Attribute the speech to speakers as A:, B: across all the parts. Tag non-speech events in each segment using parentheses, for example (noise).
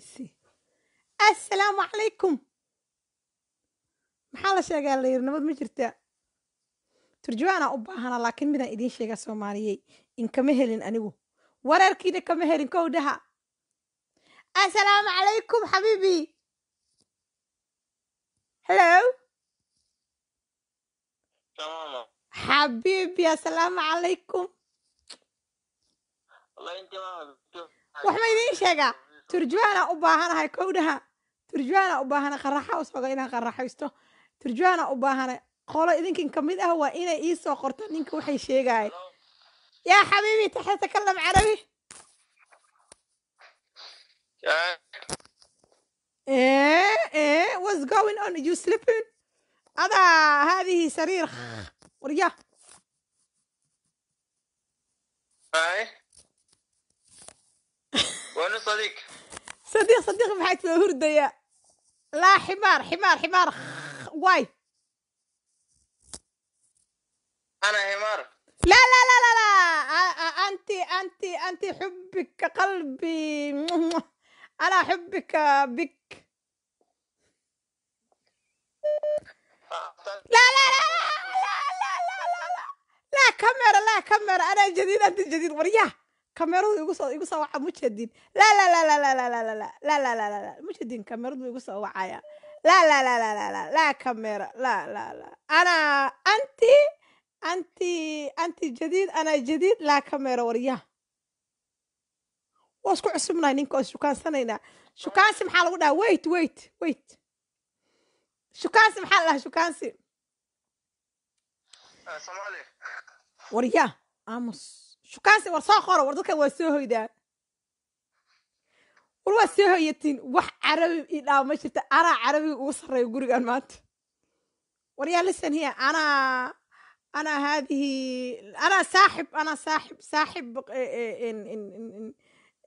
A: isii assalaamu calaykum maxaa la sheegaa la yiri nabad ma jirta turjubaanaa u baahana laakiin midaan idiin sheega soomaaliyey inkama helin anigu wareerkiina kama helin kow dhaha assalaamu calaykum xabiibi hello xabiibi assalaamu calaykum wax ma idiin sheegaa ترجوانا أباهنا هاي كودها ترجوانا أباهنا قرحة وصفقة إنها قرحة يستو ترجوانا أباهنا قولوا إذن كن كميد أهوا إنا إيسو قرطان إنك وحي شيقاي يا حبيبي تحيي تكلم عربي إيه إيه what's going on you sleeping هذا هذه سرير ورجع
B: أي وين صديق
A: صديق صديق maxaad soo يا لا حمار حمار حمار واي أنا حمار لا لا لا لا لا أنت أنت أنت حبك قلبي أنا أحبك بك
B: لا لا لا لا لا لا
A: لا لا لا كاميرا لا كاميرا أنا جديد أنت جديد ورياه kameradu igu soo waca mujadin mujadin kameradu igu soo wacaya laa kamera anaa anti anti anti jadiid anaa jadiid laa kamera waryaha waa isku cusubnahay ninka oo shukaansi maxaa lagu dhahaa wait wait wait shukaansi maxaa la shukaansi waryaha aamus شو كان سوى صاخرة وردك وسوه إذا والوسوه يتين وح عربي لا ما شفت أنا عربي وصر يقول قال مات وريا لسن هي أنا أنا هذه أنا ساحب أنا ساحب ساحب إيه، إيه، إن إن إن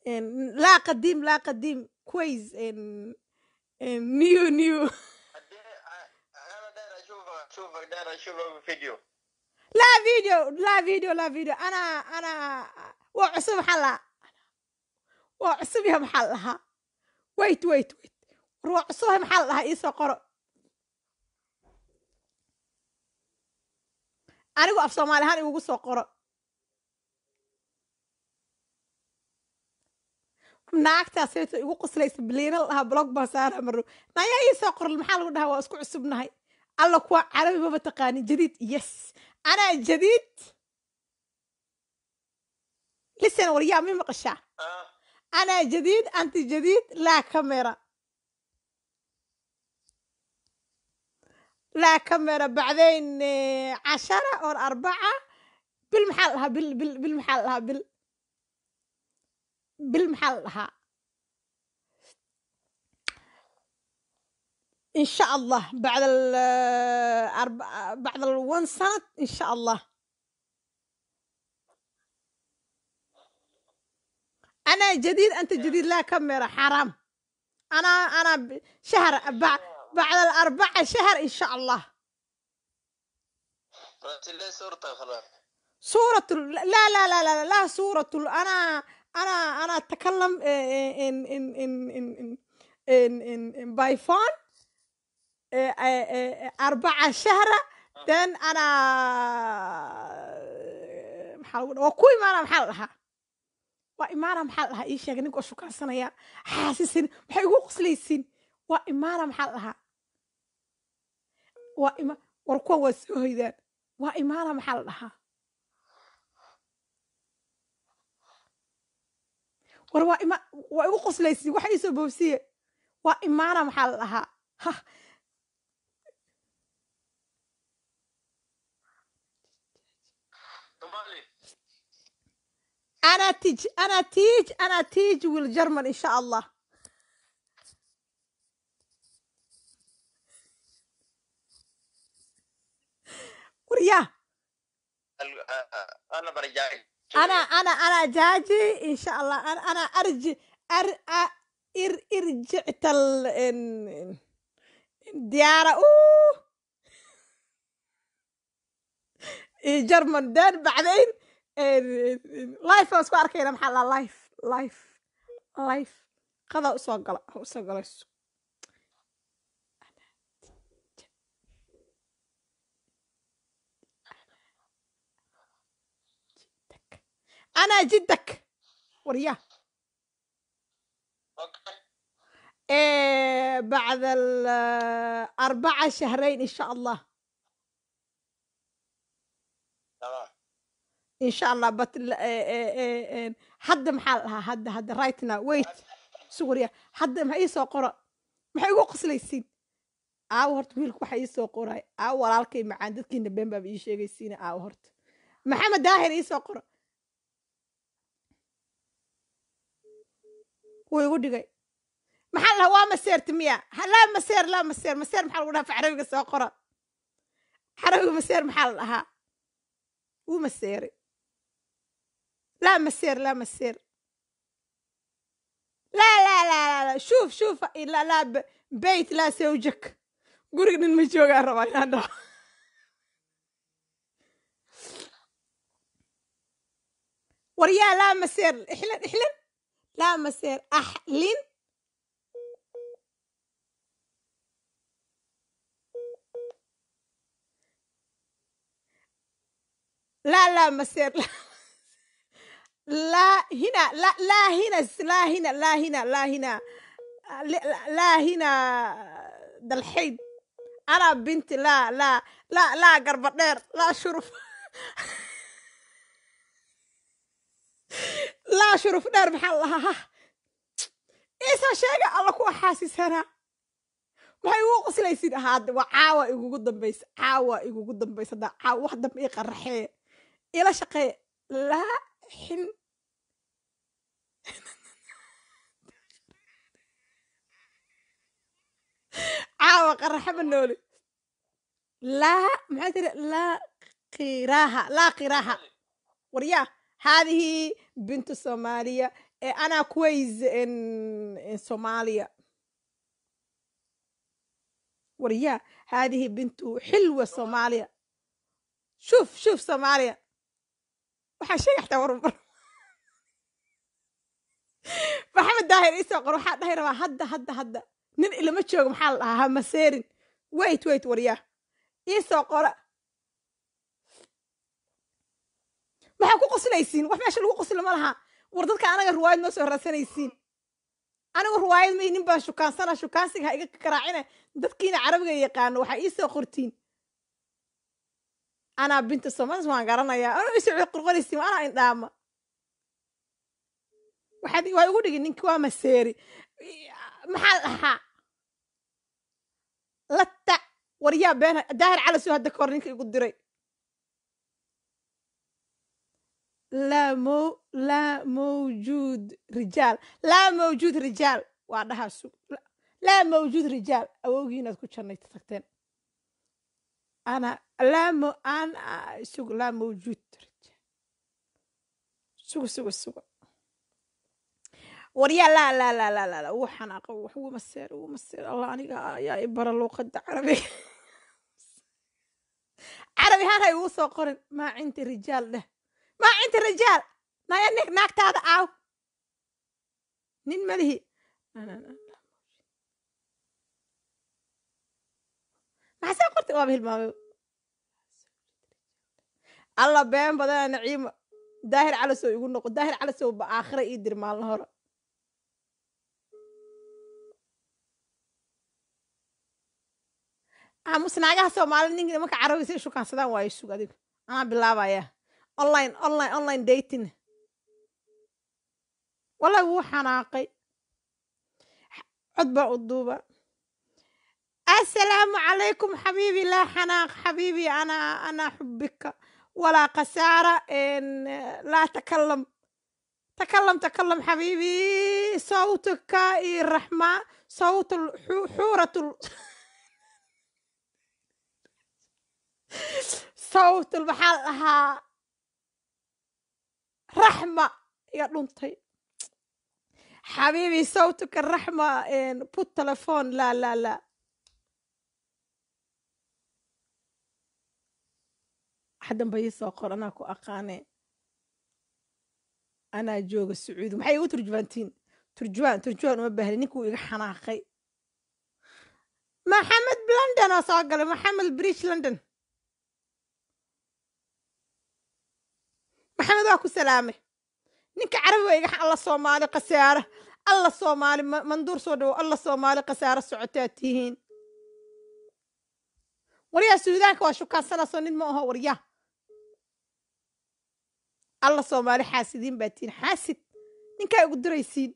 A: إن, إن لا قديم لا قديم كويس إن إن نيو نيو أنا داير أشوفك داير أشوفك فيديو laa video laa video laa video anaa anaa waa cusub maxaa lahaa waa cusub yaha maxaa lahaa wait wait wait war waa cusubha maxaa la dhahaa iisoo qoro anigu af soomaali ahaan igugu soo qoro naagtaas seeto igu qoslaysa biliinal lahaa blog baan saara marro nayaa iisoo qoral maxaa lagu dhahaa waa isku cusubnahay alla kuwa carabi maba taqaanin jadiid yes انا الجديد لسه انا ورياه من مقشاه انا جديد انت جديد لا كاميرا لا كاميرا بعدين آه، عشرة أو أربعة بالمحلها بال بال بالمحلها بال بالمحلها ان شاء الله بعد ال بعد الون سنه ان شاء الله انا جديد انت جديد لا كاميرا حرام انا انا شهر بعد بعد الاربعه شهر ان شاء الله صورة لا لا لا لا لا صورة انا انا انا اتكلم ان ان ان ان ان ان, إن بايفون أربعة شهر دن أنا محاول وكوي ما أنا محلها وإمارة محلها إيش يعني قو شكرا سنة يا حاسسين محيقو قسليسين وإمارة محلها وإما وركو وسوي ذا وإمارة محلها وروا إما ima waa igu qoslaysi wax iisoo boobsiye waa انا تيج انا تيج انا تيج والجرمن ان شاء الله وريا
B: آه، آه، انا برجع
A: انا انا انا جاجي ان شاء الله انا انا ارجع أر إر رجعت ديارة اوه إيه، جرمن دين بعدين life waan isku arkayna maxaa laa life life life qadaa usoo gala usoo galayso anaa jiddak waryaa بعد الأربعة شهرين إن شاء الله تمام insha allah but eh, eh, eh, hadda maxaa la dhahaa hadda hadda right now wait sugurya hadda ma iisoo qora maxay ugu qoslaysiin aawo horta wiilka waxa iisoo qoray aawo walaalkay macaan dadkiina been ii sheegaysiina aawo horta maxamed daahir iisoo qora way igu dhigay maxaa la waa maseerta miya laa maseer laa maseer maseer maxaa lagu dhahaa facrabiga soo qora xarabiga maseer maxaa la dhahaa wuu maseeray لا مسير لا مسير لا لا لا لا, لا. شوف شوف لا لا بيت لا سوجك قولي من مجوع الربع هذا وريا لا مسير احلن احلن لا مسير احلن لا لا مسير لا (laughs) لا هنا لا لا هنا لا هنا لا هنا لا هنا لا هنا ده أنا بنتي لا لا لا لا قربدير لا شرف (laughs) لا شرف دير محل لها إيسا شيقة الله كوا حاسس هنا waxay ugu qoslaysid ahaad waa caawa igugu dambaysa caawa igugu dambaysa daa wax dambe ii qaraxee ila shaqee لا him. (laughs) caawa qaraxaba noole laa maxaa tiri laa qiraaha laa qiraaha waryaa haadihii bintu soomaaliya ee anaa kuways soomaaliya waryaa haadihii bintu xilwa soomaaliya shuf shuf soomaaliya waxaa sheega xataa warbar maxamed daahir isoo qor waxaa dhahi rabaa hadda hadda hadda nin ilama joogo maxaa la dhahaa hamaseerin wayt wayt waryaa isoo qora waxaa ku qosinaysiin wax meesha lagu qosila ma laha war dadka anaga riwaayad noo soo raasanaysiin anigu riwaayad may nin baan shukaansana shukaansiga ha iga karaacine dadkiina carabiga yaqaano waxaa iisoo qortiin anaa binta somalis waan garanayaa ano isuci qurqoraysiin anaa indhaama waxaad waa igu dhigin ninki waa maseeri maxaa lahaa lata waryaa beena daahir calasu hadda kahor ninka igu diray laa mo laa mawjuud rijaal laa mawjuud rijaal waa dhahaasu laa mawjuud rijaal awoogiinaad ku jannayta tagteen ana laamo aan isug laa mawjuud sug sug sugo waryaa la- laa laa laa laa laa ugu xanaaqa wax ugu maseer ugu maseer allah aniga ayaa i bara luuqadda carabiga carabi hara igu soo qorin maa cinti rijaal dheh maa cinti rijaal naya naagtaada aaw nin malihi maxaasea qorta waaba hilmaamay alla been badana naciimo daahir calasow igu noqo daahir calasow ba aakhira ii dir maalin hore aamus naagaha soomaali ninki nimanka carabi say shukaansadaan waayo sug adigu anaa bilaabaya online online online datin wallahi wuu xanaaqay cod baa u duuba asalaamu calaykum xabiibi laa xanaaq xabiibi anaa anaa xubika walaa khasaara laa takalam takalam takalam xabiibi sawtuka iyo raxma sawt xuurat sawtul maxaa la dhahaa raxma iyo dhuntay xabiibi sawtuka raxma bu telefoon laa laa laa حدن بي سو قرانا كو اقاني انا جوج السعود محي و ترجوانتين ترجوان ترجوان ما بهل نيكو اي حناقي محمد بلندن اصاقل محمد بريش لندن محمد اكو سلامي نيك عربي ويغا الله صومالي قسيارة الله صومالي مندور صودو الله صومالي قسيارة سعوتاتيهين وريا السودان كواشو كان سنة صنين ما هو وريا alla soomaali xaasidiin baa tihiin xaasid ninkaa igu diraysiin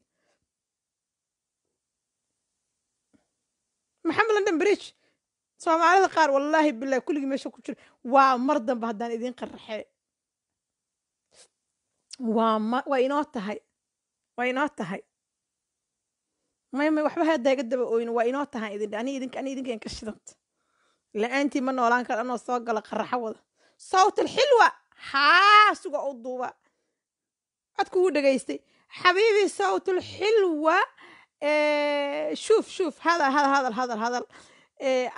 A: maxamed london bridge soomaalida qaar wallaahi bilah kulligii meesha ku jira waa mar dambe haddaan idiin qarraxee waa inoo tahay waa inoo tahay may may waxba haddaa daba ooyin waa inoo tahay idin ani idinka ani idinka ka shidanta la-aantii ma noolaan kara anoo soo gala qaraxa wada sawt alxilwa haa suga u duuba codkugu dhegaystay xabiibi sawtul xilwa shuuf shuuf hadal hadal hadal hadal hadal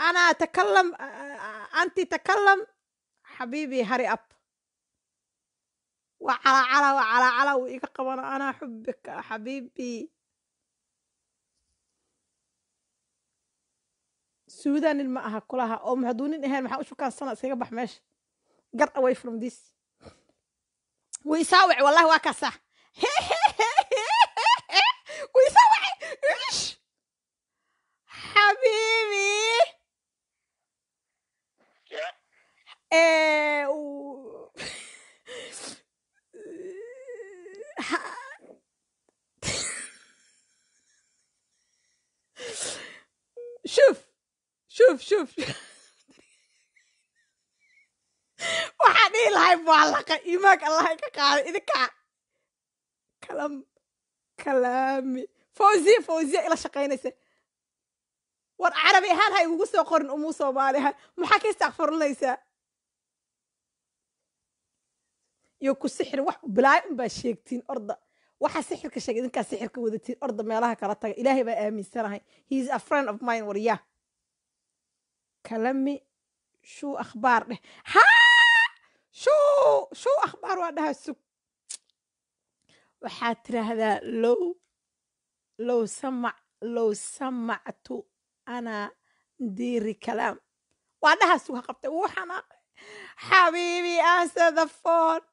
A: anaa takalam anti takalam xabiibi hari ab waa calaacala waa calaacala wuu iga qabana anaa xubika xabiibi suudanin ma aha kulaha oo hadduu nin ahayn maxaa u shukaan sana iskaga bax meesha get away from this We wiisaawic wallahi waa kaasa wiisaawic xabiibi
B: شوف شوف شوف
A: waxaa dhihi lahay baalaqa imaanka allahay ka qaaday idinka kalam kalaami fawziya fawziya ila shaqaynaysa war carabi ahaan ha igugu soo qorin umuu soomaali maxaa ka istakfarulaysaa iyo ku sixir wax balaayo unbaa sheegtiin orda waxaa sixirka sheegay idinkaa sixirka wadatiin orda meelaha kala taga ilaahay baa aaminsanahay he is a friend of mine war yaa kalami shuu akhbaar dheh ha show akhbaar waa dhaha sug waxaad tiraahdaa low low samac low samactu ana diiri kalaam waa dhaha sug ha qabtay wuu xanaaqay xabiibi answer the phone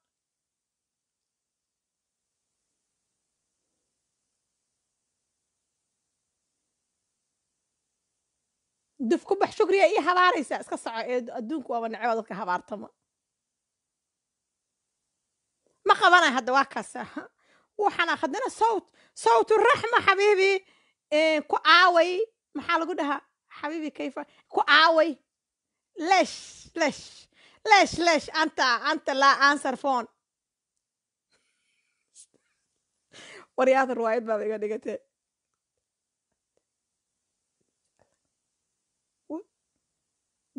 A: duf ku bax shukriga iyo habaaraysa iska soco ee adduunku waaba nacebo dadka habaartama ma qabanay hadda waa kaas waxaan akhadnana sawt sawtu raxma xabiibi ku caaway maxaa lagu dhahaa xabiibi kayfa ku caaway lesh lesh lesh lesh anta anta laa answer phone waryaada riwaayad baad iga dhigatee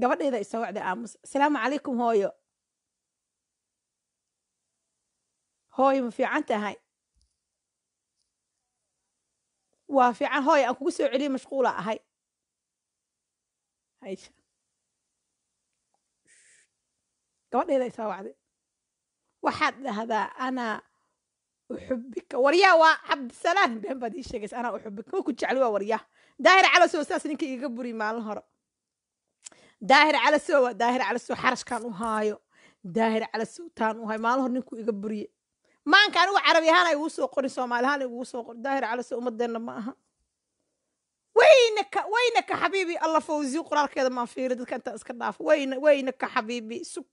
A: gabadheeda isoo wacday aamus asalaamu calaykum hooyo hooy ma fiican tahay waa fiican hooy aan kugu soo celiye mashquula ahay gabadheeda isaa waxaad dhahdaa anaa uxubika waryaa waa cabdisalaan been baad ii sheegaysa anaa uxubika ma ku jecli waa waryaa daahir calasoo saas ninka iiga buri maalin hore daahir calasoo waa daahir calasoo xarashkan u haayo daahir calasoo taan u hayo maalin hore ninkuu iga buriye maanka anigu carabi ahaan igugu soo qorin soomaali ahaan igugu soo qorin daahir calase ummadeenna ma aha wayna ka wayna ka xabiibi alla fawziyo qoraalkeeda maan fiiri dadka intaa iska dhaafa wayna wayna ka xabiibi sug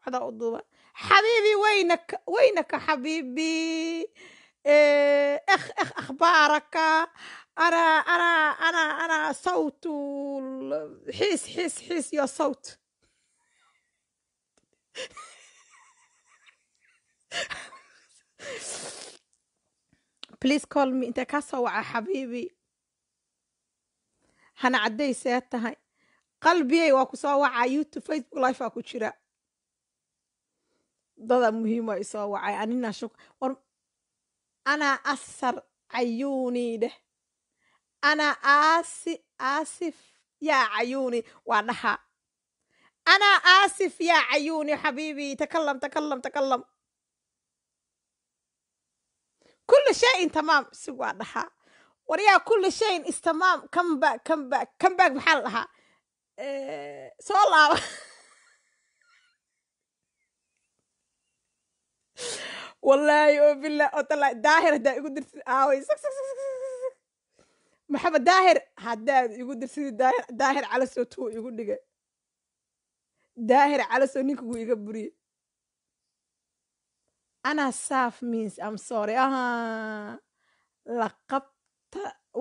A: waxdaa u duuba xabiibi wayna ka xabiibi اخ اخ اخبارك انا انا انا انا صوت حس حس حس يا صوت please call me intee kaa soo waca xabiibi hana cadday see tahay qalbiyay waa ku soo wacaa youtube facebook life lifea ku jira dada muhiima isoo wacay anina shuk war ana asar cayuunii dheh ana aasi aasif yaa cayuuni waa dhaha ana aasif yaa cayuuni xabiibi takallam takallam takalam كل شيء تمام سوى لها وريا كل شيء استمام كم باك كم باك كم باك محلها إيه الله (laughs) والله بالله وطلع داهر هدا يقول درسي آوي سك سك سك محمد داهر هدا يقول درسي داهر داهر على سوتو يقول دقى داهر على سو نينكو يقبري anaa saaf means am sorry aha la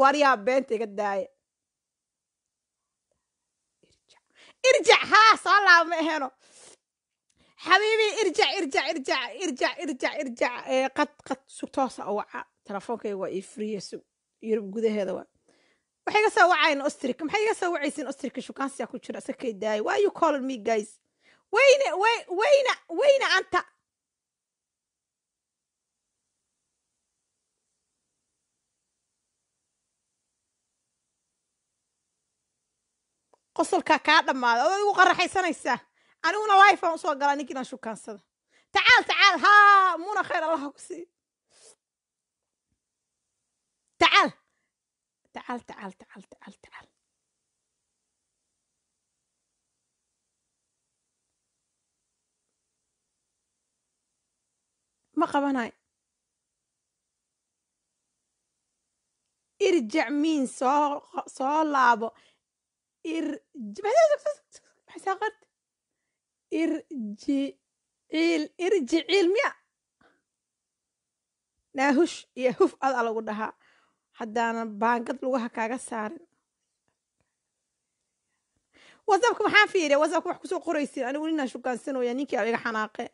A: waryaa beenta iga daaya irjac ha soo laab ma aheno xabiibii irjac irjac irjac irjac irjac irjac qad qad sug toosa u waca telefonkayga waa ii friye sug yurub gudaheeda waa waxay iga soo wacayn ostrika maxay iga soo wacaysiin ostrika shukaansiyaa ku jira isakay daaya waa you call me guys wayne wayna wayna anta qosolkaa kaa dhammaaday ood igu qaraxaysanaysaa aniguna laifaan usoo galaa ninkiinaan shukaansada tacaal tacaal ha muna khayr allaha ku sii tacaal tacaal tacaal tacaal tacaal tacaal ma qabanayo irjac miin soo soo laabo إر بعدا حسا غرت إرجعيل إرجعيل ميا ناهوش يهوف أضع لغنها حدا أنا بانقض لغها كاقا سارن وزابكو محان فيرا وزابكو محكو سوق قريسي أنا ولينا شو كان سنو يا نيكي عليك حناقي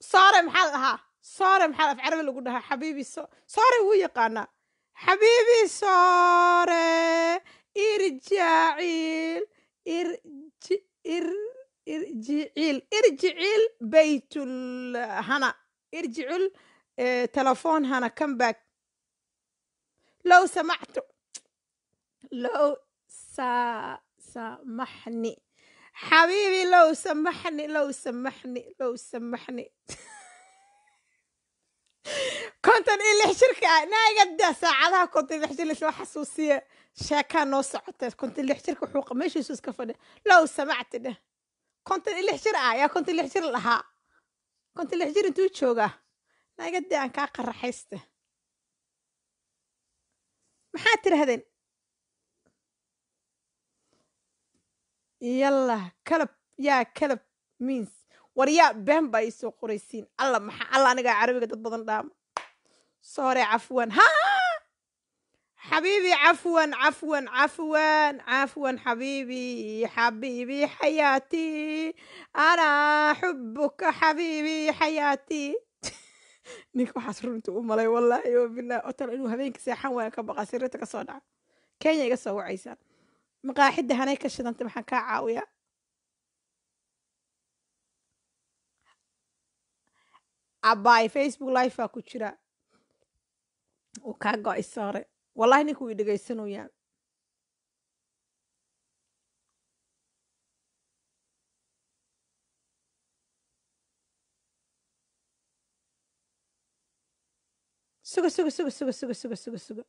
A: صارم حالها صارم حالها في عربي لغنها حبيبي صارم هو يقانا حبيبي صارم irjacil irjicil irjicil baytul hana irjicil eh, telefoon hana comeback low samactu low samaxni xabiibi low samaxni low samaxni low (laughs) samaxni konton iyo lix shirka ah naagadda saacadaha konton iyo lix shir laisla xasuusiya sheeka noo socota konton lix jirka wuxuu meeshiisu iska fadhi low samacti dheh konton i lix jir ah yaa konton lix jir lahaa konton lix jir intuu joogaa naga dee aan kaa qaraxayste maxaad tidhahdeen yalla kalab yaa kalab miins war yaa been baa ii soo qoraysiin alla maxaa alla anigaa carabiga dad badan dhaama soore cafwan ha حبيبي cafwan cafwan cafwan cafwan حبيبي حبيبي xayaati ana xubuka حبيبي حياتي ninka waxaas runtii u malay wallaahi oo bilah otal inuu habeenkii seexan waaya ka baqa sirrita ka soo dhaca kenya iga soo wacaysaan maqaaxidda hanay ka shidanta maxaan kaa caawiyaa abaay facebook live baa ku jira uu kaa go-ay saare والله نكو يدغي سنو يان يعني. سوغ سوغ سوغ سوغ سوغ سوغ سوغ سوغ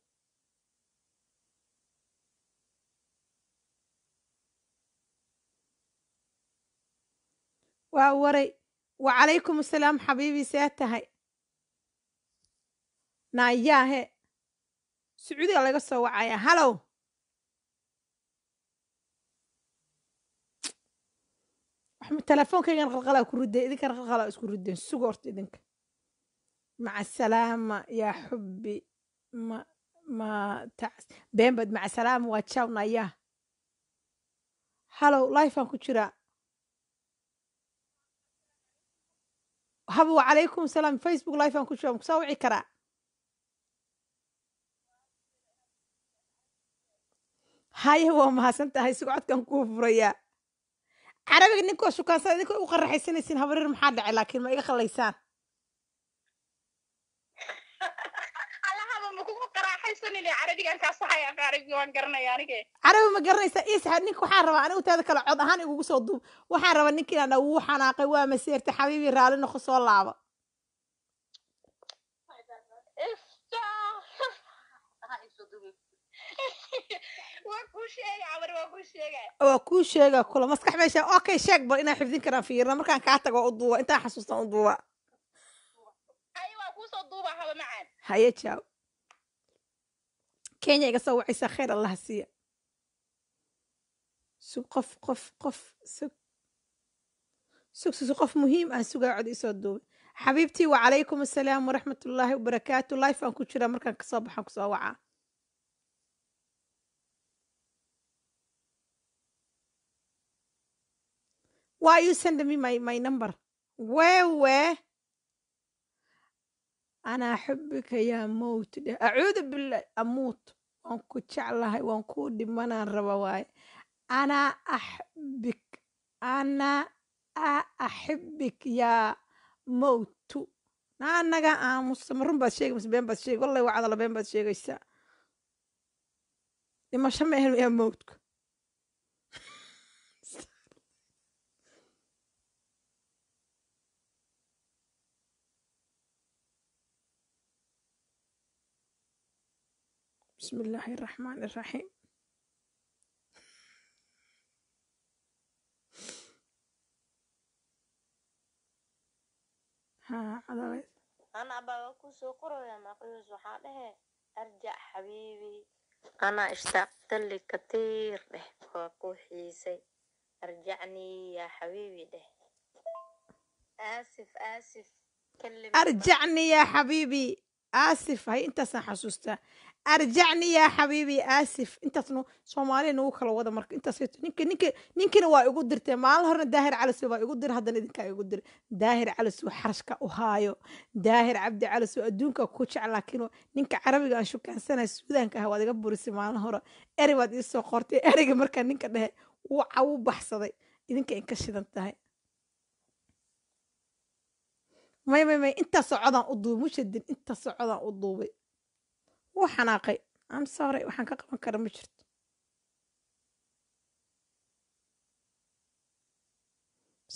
A: وا وري وعليكم السلام حبيبي سياتهي نايا هي sacuudiga laga soo wacaya halow telefoonkaygan qalqalaa ku ridday idinkan qalqalaa isku riddeen suga horta idinka maca salaama yaa xubbi ma ma beenbad maca salaama waa jawnayaa halow lifeaan ku jiraa habow calaykum salaam facebook lifeaan ku jiraa ma kusaa wici karaa haye (laughs) waa mahadsan tahay codkan kuu furayaa carabiga ninkoo shukaansan idinkoo u qaraxaysanaysiin habarir maxaa dhacay laakiin ma iga khalaysaan carabi (laughs) ma garanaysaa isa ninka waxaa rabaa anigu taada kale cod ahaan igugu soo duub waxaan rabaa ninka inaan wuu xanaaqay waa maseertay xabiibii raali noqo soo laaba (laughs) waa kuu sheega kula maskax meesha okay sheeg bal inaan xifdin karaan fiirna markaan kaa tago u duuba intaan xasuustan u duuba haye jaaw kenya iga soo wacaysaa khayr allah siiya sug qof qof qof sug sugsusu qof muhiim aan sugaa cod isoo duubay xabiibtii wacalaykum assalaam waraxmat ullaahi wabarakaatu life aan ku jira markaan kasoo baxaan kusoo wacaa why you send me my, my number wewe ana xubika yaa mowt dheh acuudu billah amuut waan ku jeclahay waan kuu dhimanaan raba waaye anaa axbik anaa axibik yaa mowtu na anaga aamusa baad sheegay mise been baad sheegay wallahi wacadala been baad sheegaysaa dhimasho ma ahen yaa mowtka بسم الله الرحمن الرحيم ها عضلت أنا أبغى سوق يا مقيوس وحاله أرجع حبيبي
B: أنا اشتقت لك كثير
A: ده حيسي أرجعني يا حبيبي ده آسف آسف كلمة أرجعني يا حبيبي aasif hay intaasaan xasuustaa arjacni yaa xabiibi aasif intaasna soomaaliya nagu kala wada marka intaas ninka ninka ninkina waa igu dirtay maalin horena daahir calis waa igu dira haddana idinkaa igu dira daahir calis uu xarashka u haayo daahir cabdi calis oo adduunka ku jec laakiin ninka carabiga aan shukaansanahay suudaanka ah waad iga burisay maalin hore eri baad iisoo qortay ereyga markaa ninka dhehe wuu cawu baxsaday idinka in ka shidan tahay may may may intaasoo socodaan u duubay mushadin intaasoo socodaan u duubay wuu xanaaqay am sore waxaan ka qaban kara ma jirto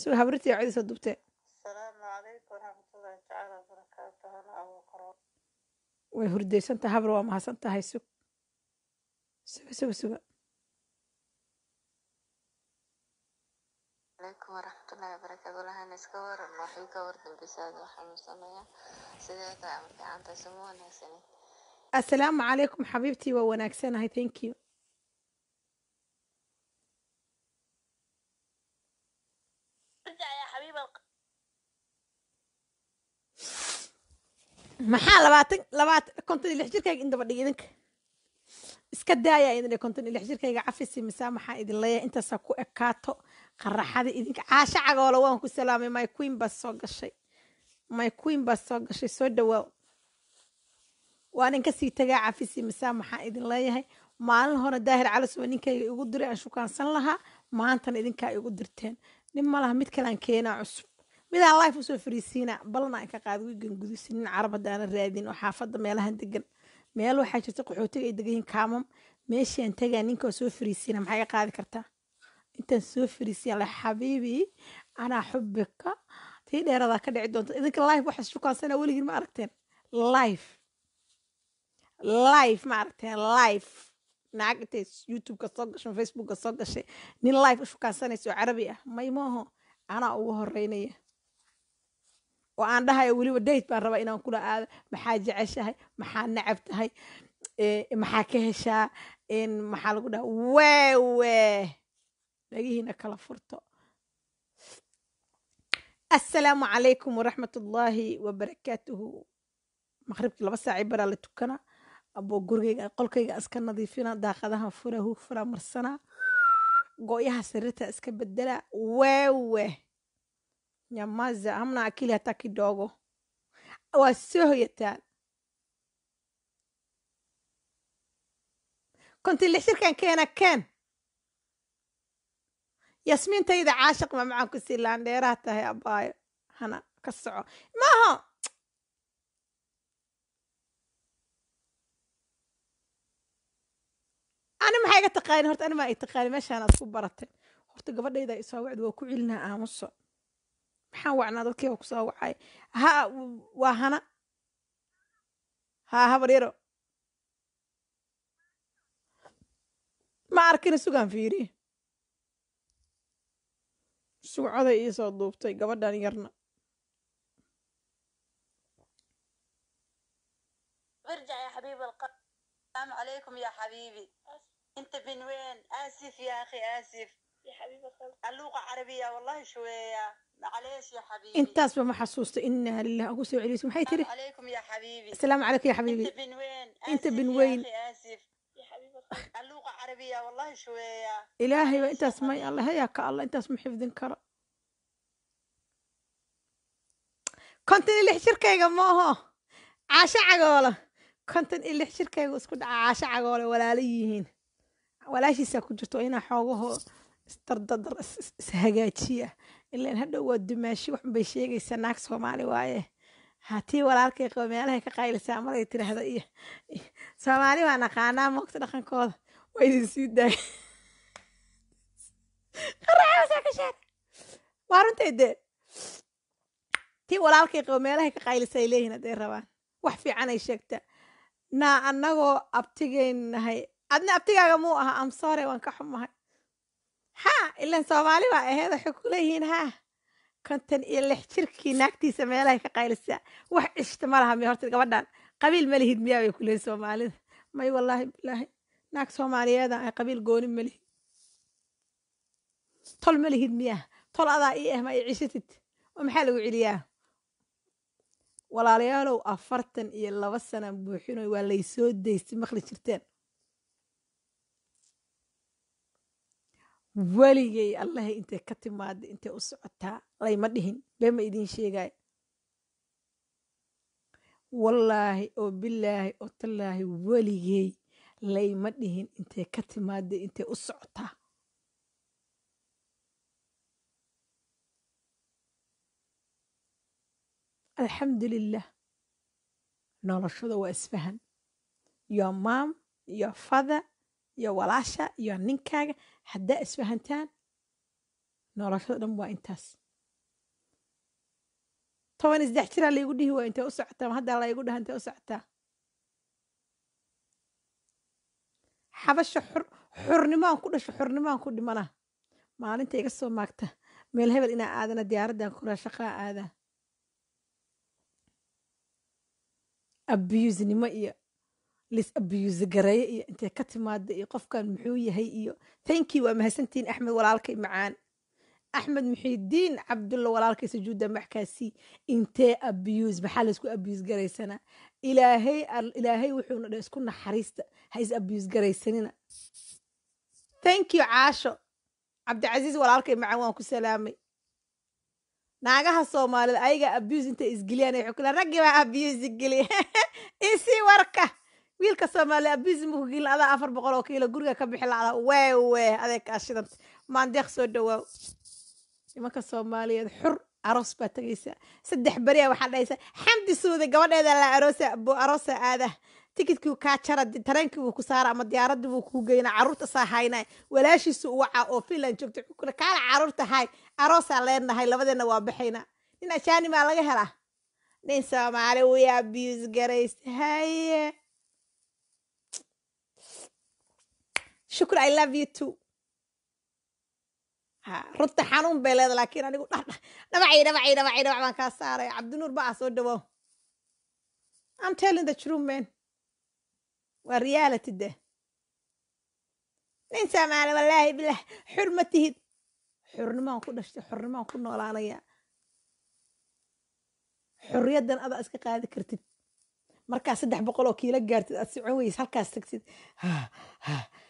A: suu habritii codiisa dubtee way hurdaysantaha habar waa mahadsan tahay sug suga suga suga
B: alaikum waraxmatullahi wabarakaatu walahanes ka waran waxii ka war dambisaada waxaanusamaya sidee tahay ama fiicantahay suma wanaagsanin
A: assalaamu calaykum xabiibtii waa wanaagsanahay thank you maxaa labaatan labaatan konton iyo lix jirkayga indaba dhig idinka iska daaya idin konton iyo lix jirkayga cafisi misaa idin leeyahay intaasaa ku ekaato qaraxada idinka caasho ah, cagoola waan ku salaamay my queen baa soo gashay my queen baa soo gashay soo dhawaaw waanan kasii tagaa cafisii masaa maxaan idin leeyahay maalin hore daahir calas ninkayga igu diray aan shukaansan lahaa maantana idinkaa igu dirteen nin ma mid kalean keenaa cusub midaan life usoo fariisiina balana ka qaad wiigan gudusi nin carab hadaana raadin oo xaafada meelahan degan meel waxaa jirta qaxootiga ay degayiin kaamam meeshiaan tagaa ninkaoo soo fariisiina maxay ka qaadi kartaa intaan soo fariisay alla xabiibi anaa xubika tii dheerada ka dhici doonta idinka life waxaas shukaansanaa weligiin ma aragteen life life ma aragteen life lacag intay youtubeka soo gashay facebookka soo gashay nin life u shukaansanaysa carabi ah may maaho anaa ugu horeynaya oo aan dhahayo weliba date baan rabaa inaan kula aado maxaa jeceshahay maxaa nacab tahay eh, maxaa ka heshaa maxaa lagu dhaha wewe dhagihiina kala furto asalaamu calaykum waraxmat ullaahi wabarakaatuhu maqribkii laba saaci baraa la tukana aboo gurigayga qolkayga iska nadiifina daaqadahan fura hufura marsana go'yaha sariirta iska bedela weewe nyamaza hamna akili hata kidogo waa soo hoyataan konti lixirkan keena keen yasmiintayda caashiq ma macaan ku sii laan tahay abaayo hana ka soco maaha ani maxaa iga taqaani horta anima maa i taqaani meeshaanaad ku baratay horta gabadhaydaa isoo wacdi waa ku celinaa aamuso maxaan wacnaa dadkiiba kusoo wacay ha waa hana haa habar ma arkin sugaan fiiriye سو suucaday iisoo duubtay gabadhan yarna ارجع يا حبيب القلب السلام عليكم يا حبيبي انت من وين اسف يا اخي اسف يا حبيب القلب اللغه عربيه والله شويه معليش يا حبيبي انت اسمع ما حسوست انها لله هو سوي عليكم السلام عليكم يا حبيبي السلام عليك يا حبيبي انت من وين انت من وين اسف ilaahayba intaas may alla hayaa ka alla intaas ma xifdin karo konton iyo lix jirkayga ma aho caasho cagoola konton iyo lix jirkayga isku dhaca caasho cagoola walaalo yihiin walaashiisaa ku jirto inaa xoogaho isdardadar ishagaajiya ilaan hadhow waa dumaashi waxbay sheegaysaa naag soomaali waaye hatii walaalkay qabo meelahay ka qaylisaa maray tiraahdo iyo soomaali waa naqaanaa moogta dhaqankooda waa idin sii daay qaracaasaa ka sheeg waa runtay dee tii walaalkay qabo meelahay ka qaylisa ay leeyihin hadday rabaan wax fiican ay sheegtaa naa annagoo abtigeyn adna abtigaaga muu aha amsoore waan ka xumahay ha ilan soomaali waa aheeda xog ku haa kontan iyo lix jirkii naagtiisa meelahay ka qaylisa wax cishta ma laha miya horta gabadhan qabiil ma lihid miyaa bay kuleeyihin soomaalida may wallaahi bilaahi naag soomaaliyeeda ah, ay qabiil gooni ma lihid tol ma lihid miyaa tol adaa ii ah ma ay cishatid oo maxaa lagu celiyaa walaalayaalow afartan iyo laba sana buuxinoy waa laysoo daystay maqli jirteen waligay allahay intay ka timaada intay u socotaa layma dhihin bee ma idiin sheegay wallaahi oo bilaahi oo tallaahi waligay layma dhihin intay ka timaada intay u socotaa alxamdulillah noloshada waa isfahan your mam your father iyo walaasha iyo ninkaaga haddaa isfahantaan noloshada dhan waa intaas toban isdex jiraa laygu dhihi waa intee u socotaa haddaa laygu dhaha intee u socotaa xabasha xurnimaan ku dhasho xurnimaan ku dhimana maalinta iga soo maagta meel hebel inaa aadana diyaaraddan kura shaqaa aadaa abiyuusnimo iyo lis abuse gareeye iyo intee ka timaada iyo qofkan muxuu yahay iyo thankyou waa mahadsantiin axmed walaalkay macaan axmed muxiidiin cabdulla walaalkay sujuudda maxkaasii intee abuse maxaa laysku abuse garaysanaa ilaahay ilaahay wuxuuna dhe isku naxariista ha is abuse garaysanina thankyou caasho cabdicasiis walaalkay macaan waan ku salaamay naagaha soomaalida ayagaa abuse intay isgeliyaan waxuu ku raggii baa abuse geliya (laughs) isii warka wiilka soomaali abism kugila adaa afar boqol oo kiilo guriga ka bixi lacda weewe adeekaa shidan maandeeq soo dhawaaw nimanka soomaaliyeed xur aroos baa tagaysa saddex beriya ah waxaa dhahaysa xamdi suude gabadheeda la aroosa bo aroosa aada tikidkii kaa jara tareenkii wuu ku saara ama diyaaradii wuu kuu geyna caruurta saa haynay walaashiisu u oo finland joogta xukuna kaala caruurta hay aroosaa leenahay labadeena waa baxayna nin ashaani maa laga helaa nin soomaali wii abuse garaysa haye shukur i love you too runta xanuun bay leeda lakin anigu dhabacay (laughs) dhabacay dhabacay dhabac baan kaa saaraya cabdinuur ba ah soo dhawo am telling the true man waa reality de nin samaale wallaahi bilah xur ma tihid xurnimaan ku dhashtay xurnimaan ku noolaanaya xurriyaddan adaa iska qaadi kartid markaa saddex boqol oo kiila gaartid aad socon weyse halkaas tagtid (sighs)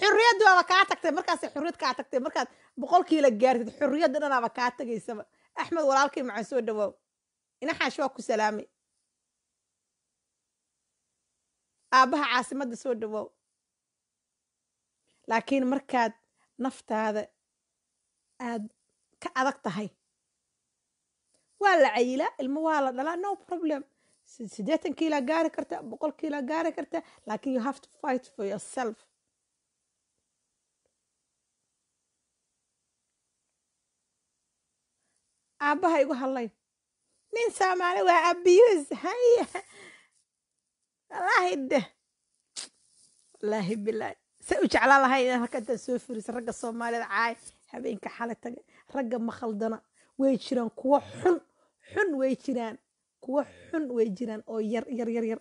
A: xuriyaddaaba kaa tagtay markaas xuriyad kaa tagtay markaad boqolkiila gaartid xuriyadda dhanaaba kaa tagaysaba axmed walaalkay macan soo ina inaxaash waa ku salaamay aabbaha caasimadda soo dhawow laakiin markaad naftaada aad ka adag tahay waa la cayilaa ilmo waa la dhalaa no problem siddeetan kiilaa gaari karta boqol kiilaa gaari karta laakiin you have to fight for yourself aabaha igu hadlay nin soomaali waa abuse haya wallaahi de wallaahi bilaahi say u jeclaan lahay inaan halka intaan soo furiso ragga soomaalida caay habeenka xale taga ragga makhaldana way jiraan kuwo xun xun way jiraan kuwo xun way jiraan oo yar yar yar yar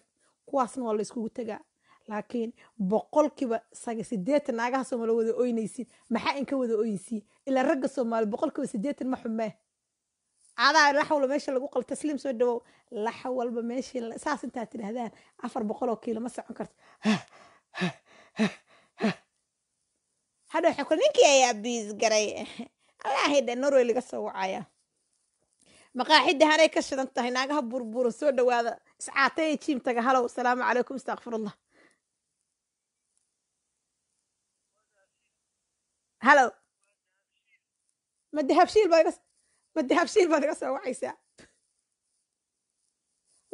A: kuwaasna waa la tagaa tegaa laakiin boqolkiiba saga sideetan naagaha soomaalia wada oynaysiin maxaa inka wada oynsiin ilaa ragga soomaaliya boqolkiiba sideetan ma xumee adaa laxawalba meesha lagu qalo tasliim soo dhawow laxa meeshii saas intaad tidhaahdaan afar boqol oo kiilo ma socon karto hadha ninkii ayaa biis garay allaahay dhe norway laga soo wacaya maqaaxidda hanay ka shidan tahay naagaha burbura soo dhawaada iscaatay jiim taga halow asalaamu calaykum istakfirullah halow ma dahabshiil ba ma dahabshiin baad iga soo wacaysaa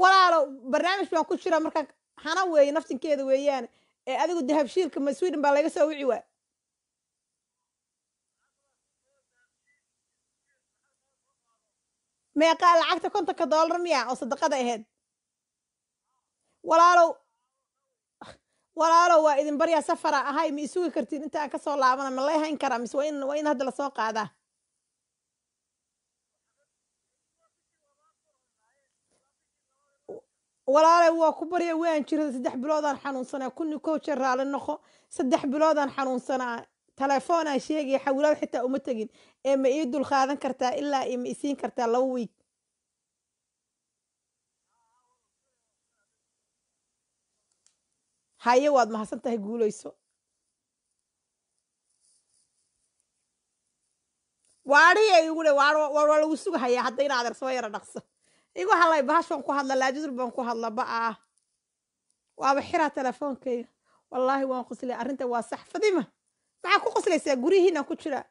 A: walaalow barnaamij baan ku jira marka hana weeye naftinkeeda weeyaane ee adigu dahabshiilka ma sweden baa laga soo wici waa meeqa lacagta kontanka dollar miya oo sadaqada ahayd walaalow walaalow waa idin barya safara ahay ma isugi kartiin inta aan ka laabana ma la hayn karaa mise waa in hadda lasoo qaadaa walaale waa ku barya waan jira saddex biloodaan xanuunsanaa kuni kow raali noqo saddex biloodaan xanuunsanaa telefoonaan sheegaya xawilaad xitaa uma tegin ee ma ii dul qaadan kartaa ilaa ma isiin kartaa laba wiig haye waad mahadsan tahay guuleyso waadhiya igu dhe waa lagu sugahayaa hadda in adeer soo yara dhaqso إيجو هلا يبهاشون كو هلا لاجزر بان كو هلا بقى وابحيرا تلفونكي والله وان قسلي أرنت واسح فديمة ما كو قسلي سيقوري هنا كتشرا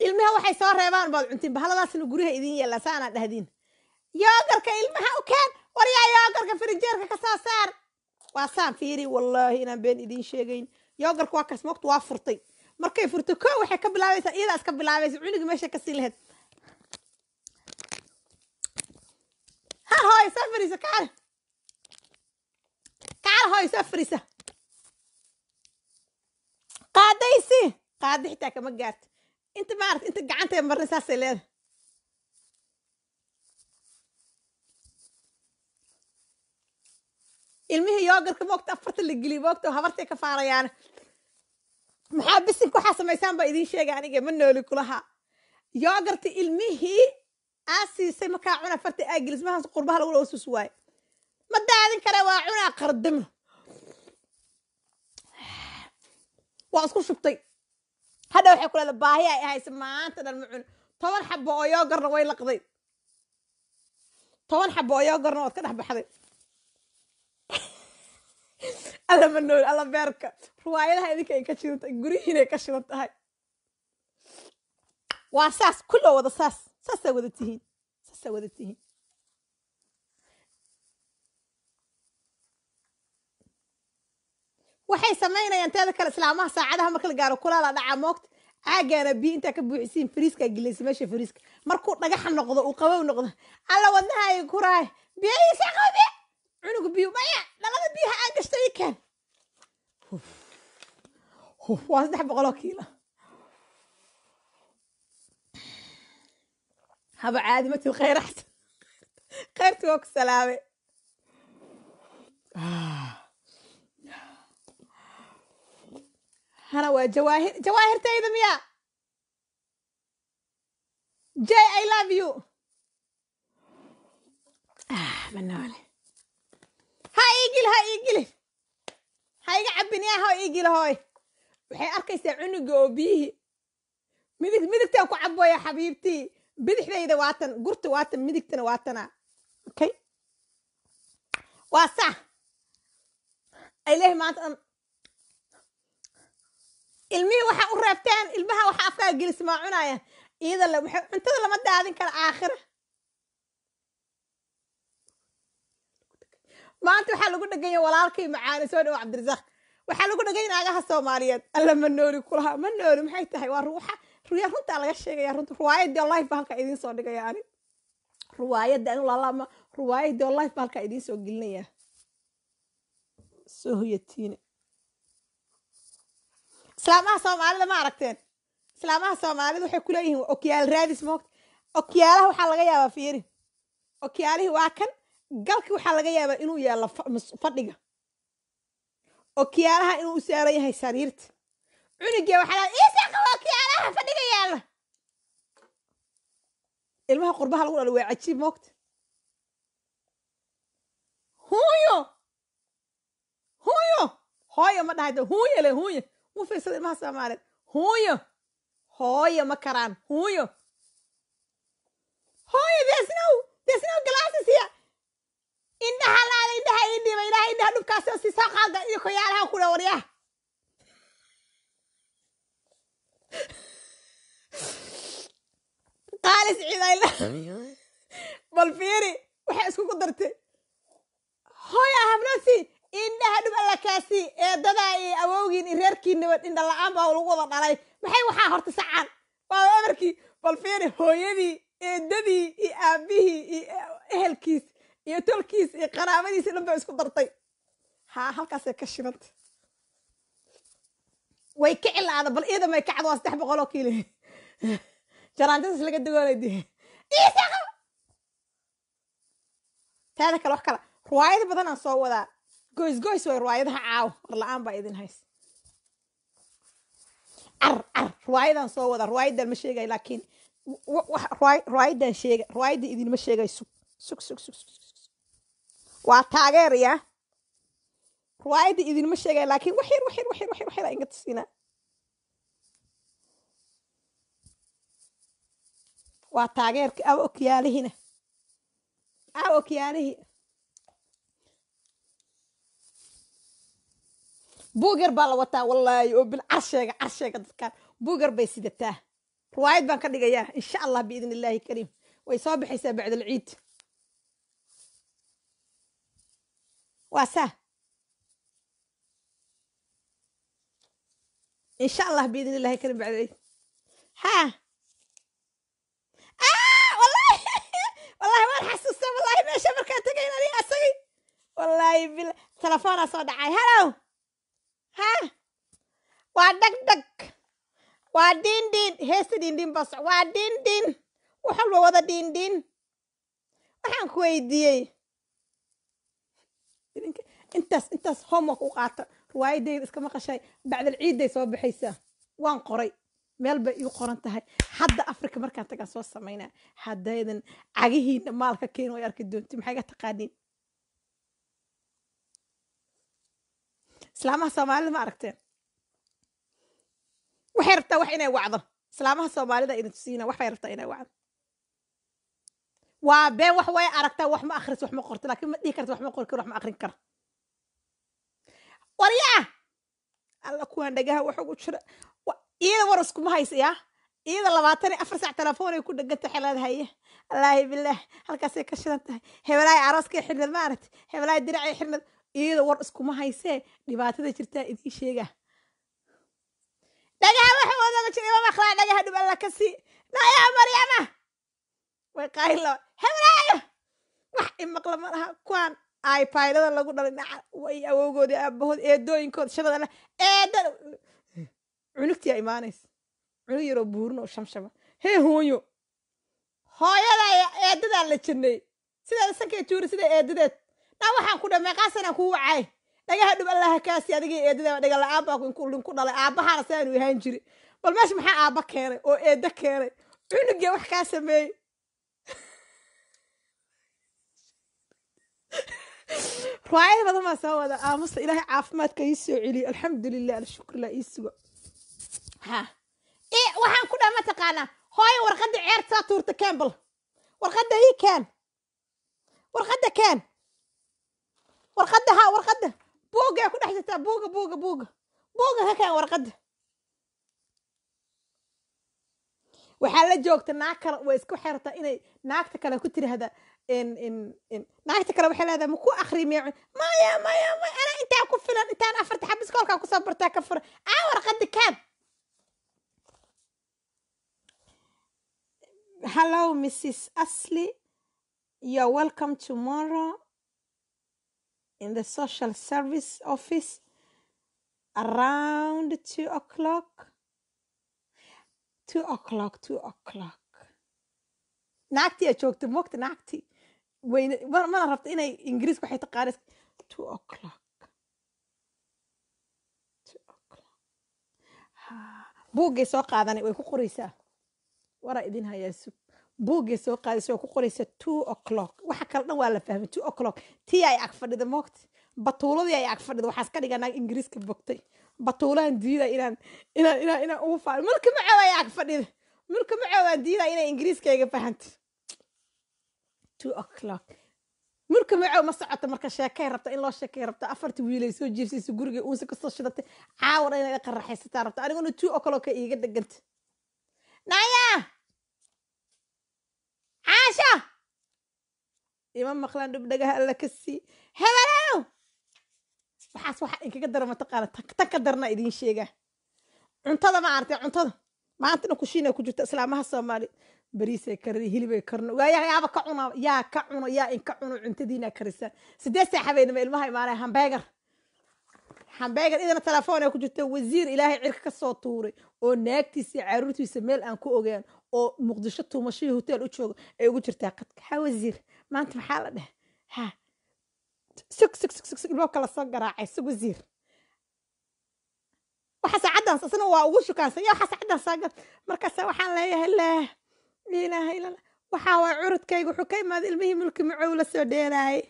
A: إلمها وحي سوار ريبان بعد عمتين بحالا لاسنو قريها إذين يلا سانا يا يوغر كا إلمها وكان وريا يوغر كا فرنجير كا ساسار واسان فيري والله إنا بين إذين يا يوغر كواكا سموكت وافرطي مركي فرطي كو وحي كبلاويسا إيلاس كبلاويسا عينك ماشا كسيل هد تعال هاي سافر يسا تعال تعال هاي سافر يسا قاعد يسي قاعد يحتاك ما قعدت انت ما عرفت انت قعدت يا مرة ساسي المهي يوغر كم وقت افرت اللي قلي وقت وهفرت يا كفارة يعني محابسين كو ما يسان با شيء يعني منه اللي كلها يوغرتي المهي aa siisay markaa cuna farta aa gelismahaas qurbaha lagu loosuus waayo ma daadin kare waa cunaa qardamo waa isku shubtay hadha waxay ku leeda baahi ay ahayse maanta dhan ma cun toban xabo oo yoogarna way laqday toban xabo oo yoogarna waad ka dhex baxday (laughs) alla manool alla beerka riwaayadaha idinka ay ka shidan tahay guryihiinay ka shidan tahay waa saas kulloo wada saas ساسا ودا تهين ساسا ودا تهين وحي سمينا ينتظر الإسلام ساعدها مكل قارو كل هذا عموكت عاجر بي انت كبو حسين فريسكا جلسي ماشي فريسكا مركو نجاح النقضة وقوى النقضة على وانها يكوراي بيعي ساقوا بي عنوك بيو بيع لغا بيها عاقش تريكا هوف هوف وازدح بغلو كيلو haba caadi ma tihi khayr axsan khayrtii waa ku salaamay hana waa jawaahir jawaahirtayda miya jay i love you ah, manoole ha iigil ha iigili ha iga cabiniya ho iigil hooy waxay arkaysaa cunuga oo biyihii midig midigtaan ku cabooya xabiibtii bidixdayda waatan gurta waatan midigtana waatana okay waa sax aylehi maanta ilmihii waxaa u reebteen ilmaha waxaa afkaa gelis maa cunayaan iyada cuntada lama daadin kara aakhira maanta waxaa lagu dheganya walaalkii macaani soo dhawo cabdirasaaq waxaa lagu dheganya naagaha soomaaliyeed alla ma noori kulahaa ma noori maxay tahay waa ruuxa runtaa laga sheegaya runta ruwaayad deo life ba halkaa idiin soo dhigaya ani ruwaayadda anu lalaama ruwaayad life ba halkaa soo gelinaya soo hoyatiine islaamaha soomaalida ma aragteen islaamaha soomaalida waxay kuleeyihiin okyaal raadis moogta okyaalaha waxaa laga yaabaa fiiri okyaalihii waa kan galki waxaa laga yaabaa inuu yaalla fadhiga okyaalaha inuu u saaran yahay sariirta cunugee waxaa la ilmaha ilmaha qurbaha lagu dhalo waa cajiib moogta huyo huyo hooyo ma dhahayto huuyo le huuyo mu fiirsada ilmaha soomaaliyeed huyo hooyo ma karaan huyo hooyo desnow desnow galaasis ya indhaha laada indhaha idhiiba ilaha indhaha dhubkaasoo si soo iyo koyaalaha kula waryaha قالس عيدايلا بالفيري وحي اسكو قدرتي هيا هبلسي إن هذا ما لكاسي إيه إيه أواجين إيركين إيه نبت إن الله أم أو لغوا ضد علي ما هي وحى هرت ساعة بالأمريكي بالفير هو يبي إيه دبي إيه أبيه إيه الكيس إيه تركيس إيه قرابي سلم بس كبرتي ها هل كاسي كشرت way ka cilaada bal ciidamay kacdo waa saddex boqol oo kiilo laga dagoolay de iisaqa kale wax kale riwaayado badan soo wadaa goys goys way riwaayadaha caaw war la-aan baa idin hays ar ar riwaayadaan soo wadaa riwaayadan ma sheegayo laakiin riwaayadan sheega riwaayadda idinma sheegay sug sug sug sug waa taageeraya ruwaayadda idinma sheegaya laakiin wax yar wax yar wax inga tusinaa waa taageerka aw okyaalihina aw okyaalihii buugyar baa la wataa wallaahi oo bil carsheega carsheega dadkaan buugyar bay sidataa ruwaayad baan ka dhigayaa insha allah biidn illaahi kariim way soo baxaysaa bacdalciid waa saa ان شاء الله باذن الله كريم بعد العيد ها آه والله (laughs) والله waan xasuustaa wallahi meesha markaan tagay inani asagay wallahi bil telefoonaa soo dhacay halow ha waa dhag dhag waa dhiindhiin heesta dhiindhiin baa soc waa dhiindhiin wax walba wada dhiindhiin waxaan ku weydiiyey intaas intaas homework u waayday iska maqashay bacdal ciidday soo baxaysaa waan qoray meel bay iu qoran tahay hadda africa markaan tagaan soo samaynaa hadaydan cagihiina maalka keen way arki doonti maxayga taqaaniin islaamaha soomaalida ma aragteen waxay rabtaa wax inay wacdo islaamaha soomaalida idin tusiina waxbay rabtaa inay wacdo waa been wax way aragtaa wax ma akhris wax ma qorto laakiin ma dhihi karta wax ma qori karo wax ma akrin karo waryaa alla kuwaan dhagaha wax ugu jira iida war iskuma haysayaa iida labaatan iyo afar saac telefoon ay ku dheganta xelaadhaye allaahi bilaah halkaasay ka shidan tahay hebelaay arooskay xirnad maaragti hebelaay diracay xirnad iida war iskuma haysee dhibaatada jirtaa idiin sheegaa dhagaha waxa wadaga jira imam akhlaa dhagaha dhib alla ka sii naayaa maryama way qaahila hebelaayo wax imaqla ma kuwaan ay faylada lagu dhalay dh awowgoodii aabahood eedooyinkood shabad alla eedada cunugtiyaa imaanaysa cunug yaroo buurino shamshaba hee hooyo hooyadaa eedadaa la jirnay sideeda sankee juuri sida eedadeed dha waxaan ku dha meeqaasanaan kuu wacay dhagaha dhub allaha kaasi adigii eedadaaba dhagala-aabaa linku dhalay aabbahaana sidaanu ahaan jiri bal meesha maxaa aabba keenay oo eeddo keenay cunuggee wax kaa sameeyey riwaayad badan baa soo wada aamusta ah, ilaahay caafimaadka ii soo celiye alxamdulilah alshukr laa ii suga e, waxaan ku dhaa mataqaanaa hooyo warqadda ceertaa tuurta keen bal warqadda ii keen warqadda keen warqadda ha warqadda buugay ku dhex jirtaa buuga buuga buuga buuga ka keen warqadda waxaa la joogta naag kale way isku xertaa inay naagta kale ku tirahdaa إن إن إن نايت كلا وحلا هذا مكو آخر ميع ما يا ما يا ما أنا أنت اكو فلان أنت أنا أفرت حبس كل كأكون صبرت كفر أور آه، قد كاب Hello, Mrs. Ashley. You're welcome tomorrow in the social service office around two o'clock. Two o'clock, two o'clock. يا أشوكت موقت ناكتي wayne mana rabta inay ingiriiska waxay taqaanas two o'clock buuggay soo qaadanay way ku qoraysaa waraa idin hayaa sug buuggay soo qaadaysa way ku qoraysaa two o'clock waxa kale dhan waa la fahmay two o'clock tii ay ag fadhida moogta batuuladii ay ag fadhida waxaas ka dhiganaa ingiriiska bogtay batuulahan diida inaan inaan inaan inaan ugu faal mulka macow ay ag fadhida mulka macow aan diidaa inay ingiriiskayga fahanta two o'clock murka macow ma socoto marka sheekay rabta in loo sheekay rabta afarti wiilay soo jiirsaysa guriga uunse kasoo shidatay caawar inay qaraxaysataa rabta aniguna two o'clock iiga deganta naaya caasha ima maqlaan dhubdhagaha alla ka sii hebelaaw waxaas waxaa inkaga dara mataqaana tan ka darna idiin sheegaa cuntada ma aragtay cuntada maanta dhan kushiina ku jirta islaamaha soomaaliya bariisay karin hilibay karin yaaba ka cuna yaa ka cuno yaa inka cuno cuntadiina karisaan sideed saaxabeynama ilmaha imaanay hambeegar hambeegar idana telefoon ay ku jirta wasiir ilaahay cirka kasoo tuuray oo naagtiisa iyo caruurtiisa meel aan ku ogaan oo muqdisho tuumashihii hoteel u jooga ay ugu jirtaa qadka ha wasiir maanta maxaa la dheh ha sig sig sig sig sig kala soo garaacay sig wasiir waxa saacaddaas isna waa ugu shukaansan yaa waxa saacaddaas saaga markaasa waxaan leeyahay leh ilaaha curudkayga wuxuu ka imaaday ilmihii mulki macow la soo dheelaayay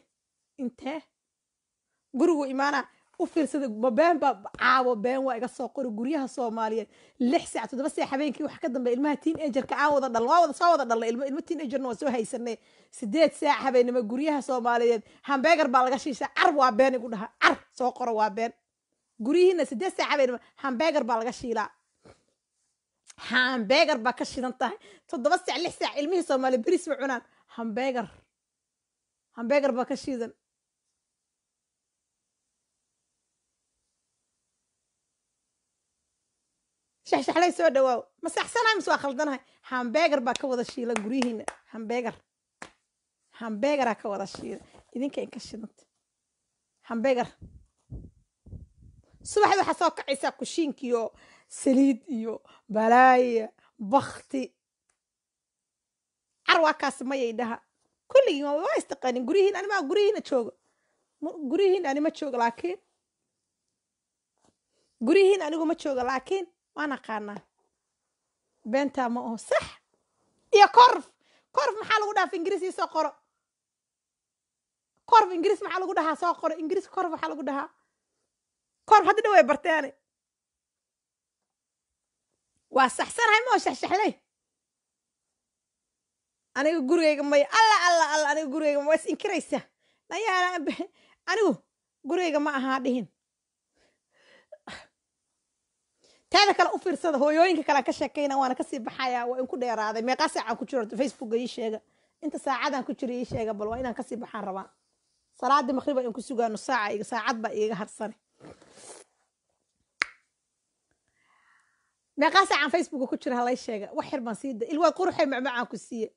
A: intee gurigu imaanaa u fiirsada mabeen baa caawo been waa iga soo qori guryaha soomaaliyeed lix saac todoba saac habeenkii waxa ka dambeya ilmaha tiin agerka aan wada dhal waa wada soo wada dhalnay ilmo ilmo tiin waa soo haysanay sideed saac habeenimo guryaha soomaaliyeed hambeegar baa laga shiishaa car waa been igu dhaha car soo qoro waa been guryihiina sideed saac habeenimo hambeegar baa laga shiilaa hambegar baa ka shidan tahay todoba sac lix saac ilmihii soomaali beris ma cunaan hambeger hambeger baa ka shidan shaxshaxlay soo dhawaaw ma saxsanahay mis waa khaldanahay hambeger baa ka wada shiilan guryihiina hambegar hambegaraa ka wada shiila idinka in ka shidanta hambeger subaxda waxaa soo kacaysaa kushiinkiioo saliid iyo balaaya bakti carwaakaas mayay dhaha kulligii ma istaqanin guryihiin anima guryihiina jooga guryihiin anima jooga laakiin guryihiin anigu ma jooga laakiin waan aqaanaa beentaa ma aho sax iyo korf korf maxaa lagu dhahaaf ingiriis soo qoro korf ingiriis maxaa lagu dhahaa soo qoro ingiriis korf waxaa lagu dhahaa korf haddi dha way barteene waa saxsanahay moo shaxshaxley aniga gurigayga maya alla alla alla aniga gurigayga waa is inkiraysa nayaa anigu gurigayga ma ahaa dhihin taada kale u fiirsada hooyooyinka kalean ka sheekayna waana kasii baxayaa waa inku dheeraaday meeqaa saacaan ku jiro facebookga ii sheega inta saacadaan ku jira ii sheega bal waa inaan kasii baxaan rabaa salaadii maqrib inku sugaa nus saaca saacad baa igaga harsane meeqaa saacan facebooka ku jira halay sheega wax yar baan siida ilwaa quruxee macmacaan ku siiye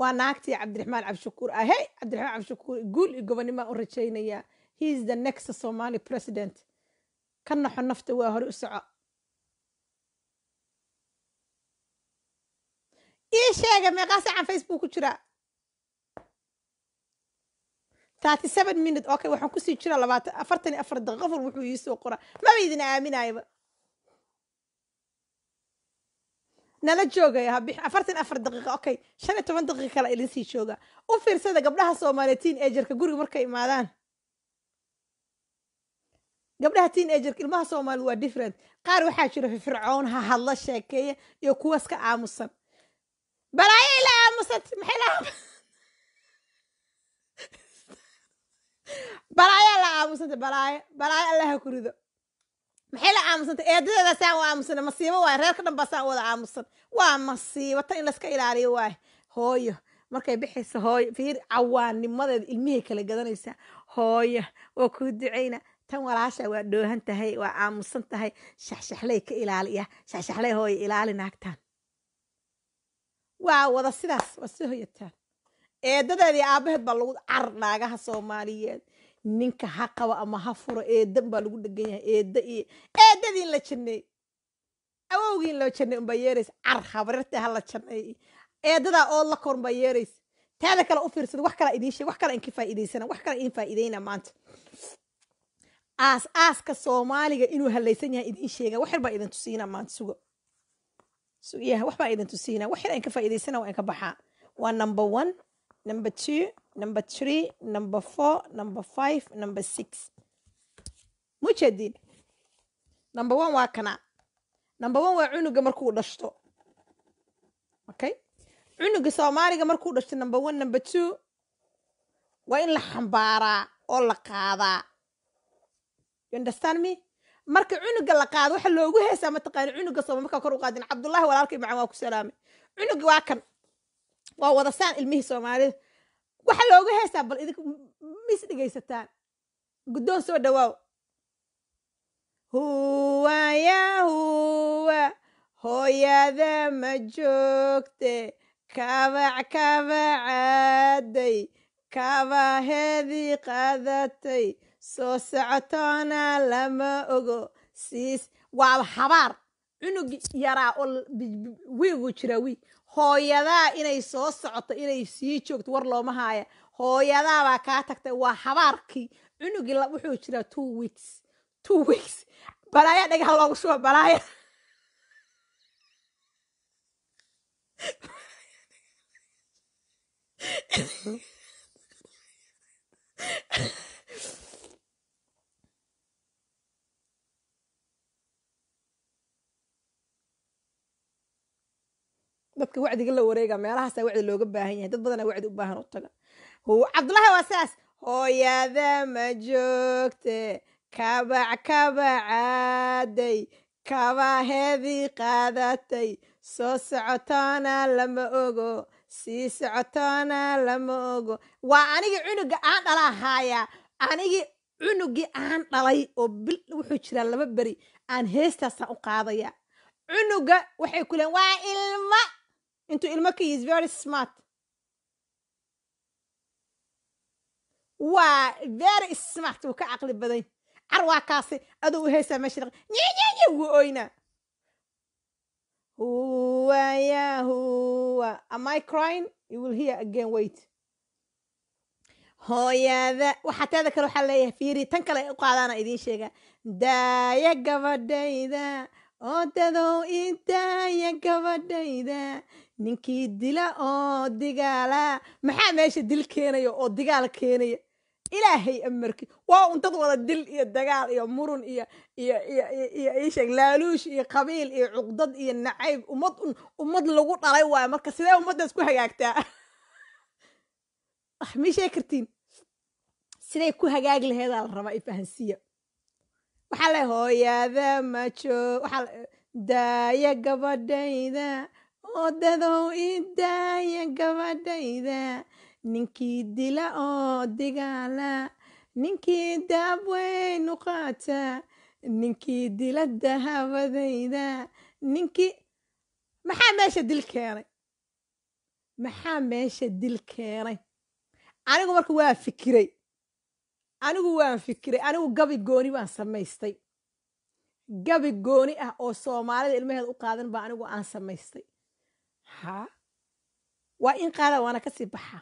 A: waa naagtii cabdiraxmaan cabdishakuur ah hey cabdiraxmaan cabdishakuur guul iyo gobonnimaan u rajaynayaa he the next somali president ka naxo nafta waa hore u soco ii sheega meeqaa saacan facebook ku jira thirty seven minute okay waxaan kusii jira labaatan afartan iyo afar daqiiqo fur wuxuu ii soo qora maba idin aaminayaba nala joogaya afartan afar daqiiqa okay shan iyo toban daqiiqa kala idinsii jooga u fiirsada gabdhaha soomaaliya tiin ejerka guriga markay imaadaan gabdhaha tiin ejerka ilmaha soomaaliya waa different qaar waxaa jira firfircoon ha hadla sheekeeya iyo kuwas ka aamusan balaayo ila aamusanta maxay (laughs) balaayo la aamusanta balaayo balaayo allaha ku rido maxay la aamusantay eedadeeda saan u aamusana masiibo waay reerka dhan baa saan wada aamusan waa masiibo tan in laska ilaaliyo waay hooyo markay bixayso hooyo fiir cawaannimadeeda ilmihay kala gadanaysaa hooyo waa kuu duceyna tan walaasha waa dhoohan tahay waa aamusan tahay shaxshaxlay ka ilaaliya shaxshaxlay hooyo ilaali naagtaan waa wada sidaas waa soo hoyataan eedadeedii aabaheed baa lagu car naagaha soomaaliyeed ninka ha qaba ama ha furo eedan baa lagu dhegan yahay eedda iyo eeddadii in la janneey awowgii in loo unbaa yeerays car habarirta ha la janneey eeddadaa oo la kor unbaa yeerays taada kale u fiirsada wax kalaa idiin sheeg wax kalaa inka faa'iidaysana wax kalaa idin faa'iidayna maanta aas aaska soomaaliga inuu halaysan yahay idiin sheega wax baa idin tusiina maanta sugo sugiyaha wax idin tusiina wax yar aan waa in baxaa waa number one number two, number three, number four, number five, number six. Mucha Number one waa kana. Number one waa cunuga markuu dhashto. Okay? Cunuga Soomaaliga markuu dhashto number one, number two waa in la xambaaraa oo la qaadaa. You understand me? marka cunuga la qaado waxa loogu heesaa mataqaana cunuga sooma markaa kor u qaadin cabdullaahi walaalkii macaan waa ku salaamay cunuga waa kan waa wadasaan ilmihii soomaalida waxa looga heystaa bal idink mis dhegaysataan guddoon soo dhawaaw huwa ya huwa hooyada ma joogte kabac kabacaaday kabahedii qaadatay soo socotoona lama ogo siis waa habaar cunug yaraa oo wiigu jira wiig hooyadaa inay soo socoto inay sii joogto war looma haaya hooyadaabaa kaa tagtay waa habaarkii cunugii wuxuu jiraa two weeks two weeks balaaya dhagaha loogu shuba balaaya
B: (laughs)
A: wacdiga la wareega meelahaasa wacdi looga baahan yahay dad badana wacdi u baahan u taga cabdullaahi waa saas hooyada ma joogte kabac kabacaaday kabaheedii qaadatay soo socotoona lama ogo sii socotoona lama ogo waa anigii cunuga aan dhala ahaaya anigii cunugii aan dhalay oo bil wuxuu jiraa laba beri aan heestaasaan u qaadaya cunuga waxay ku leen waa ilma intuu ilmo ka is very smart waa very smart wuu ka caqli badany car waa kaasi aduu u haysaa meesha dhaq wuu oyna huwa ya huwa am i crying you will hear again wait hooyada waxaa teeda kale waxaa leeyahay fiiri tan kale ay u qaadaana idiin sheega daaya gabadhayda oodadow i daaya gabadhayda ninkii dila oo digaala maxaa meesha dil keenaya oo digaal keenaya ilaahay amarki waa un dad wada dil iyo dagaal iyo murun iyo iyo iyo iisheeg laaluush iyo qabiil iyo cuqdad iyo nacayb ummad un ummad lagu dhalay waayo marka sidee ummaddaas ku hagaagtaa (laughs) ah, ma sheeg kartiin siday ku hagaagi laheedaa la rabaa ifahansiya waxaa le hooyaada majo waxaa daayo gabadhayda dadow ii daaya gabadhayda ninkii dila oo digaala ninkii daab weyn u qaata ninkii dila dahabadayda ninkii maxaa meesha dil keenay maxaa meesha dil keenay anigu marka waa fikiray anigu waan fikiray anigu gabi gooni baan samaystay gabi gooni ah oo soomaalida ilmaheed u qaadan baa anigu aan samaystay ha waa in qaada waana kasii baxa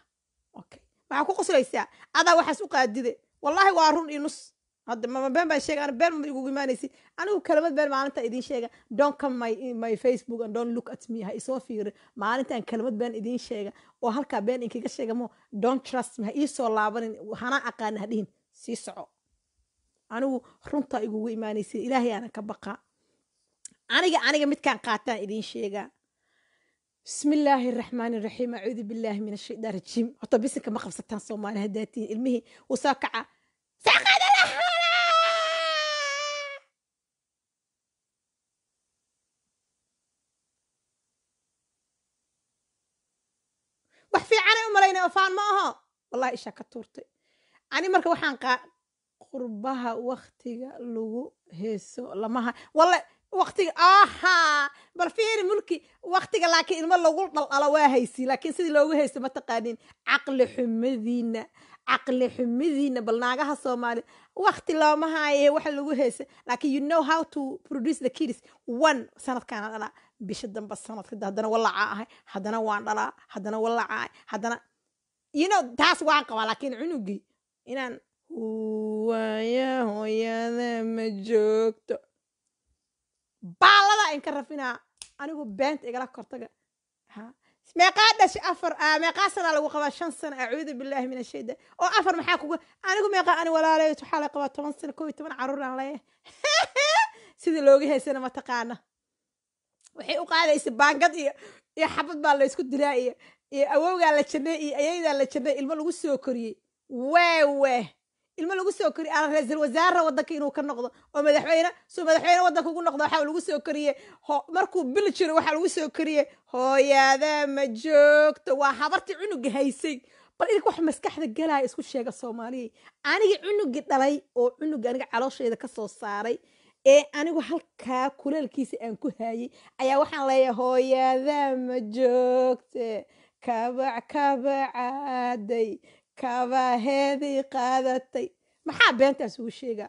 A: okay maxaa ku qoslaysaa adaa waxaas u qaadide wallaahi waa run iyo nus hadda mama been baan sheega been ma igugu imaanaysid anigu kelmad been maalinta idiin sheega don't come my, my facebook and don't look at me ha isoo fiiri maalintan kalamad been idiin sheega oo halkaa been inkaga sheega mo don't trust me ha iisoo laabanin hana aqaana ha dhihin sii soco anigu runtaa igugu imaanaysid ilaahay aanan ka baqa aniga aniga midkaan qaataan idiin sheegaa bismillaahi raxmaan raxiim acuudu billaahi min ashaytaan rajiim horta bisinka ma qabsataan soomaali haddaa ilmihii wuu soo kaca wax fiicanay u malayna ofaan ma aho wallahi ishaa ka tuurtay ani marka waxaan qaa qurbaha waktiga lagu heeso lamaha walle watiga aha bal fiiri mulki waktiga laakiin ilmo lagu dhaldhalo waa haysi laakiin sidii loogu haysto ma taqaanin caqli xumadiina caqli xumadiina bal naagaha soomaali wakti looma haaye waxa lagu haysa laakiin you know how to produce the kids one sanadkaana dhalaa bisha dambe sanadka haddana walacaa ahay haddana waan dhalaa haddana walacaa ahay haddana you know taas waan qabaa laakiin cunugii inaan huwaya hooyada ma joogto baaladaa inka rafinaa anigu beenta igala kortaga meeqaa dhashay afar ah, meeqaa sanaa lagu qabaa shan sana acuudu billaahi min ashayda oo afar maxaa kuga anigu meeqaa ani walaalay waxaa la qabaa toban sana kow iyo toban caruuraan leeyahay (laughs) sidii looga haysana ma taqaana waxay u qaadaysa baangad iyo iyo xabad baa laysku dilaa iyo iyo awowgaa la jannay iyo ayaydaa la jannay ilmo lagu soo koriyey weeweh ilmo lagu soo kori ah, ra-iisul wasaare waddanka inuu ka noqdo oo madaxweyne suu madaxweyne wadanka ugu noqdo waxaa lagu soo koriye markuu bil jiro waxaa lagu soo koriye hooyaadaa ma joogto waa habartii cunuga haysay bal idink wax maskaxda galaya isku sheega soomaaliya aniga cunugii dhalay oo cunuga aniga calooshayda kasoo saaray ee anigu halkaa kuleelkiisa aan ku haayay ayaa waxaan leeyahay hooyaadaa ma joogte kabac kabacaaday kabaheedii qaadatay maxaa beentaas ugu sheega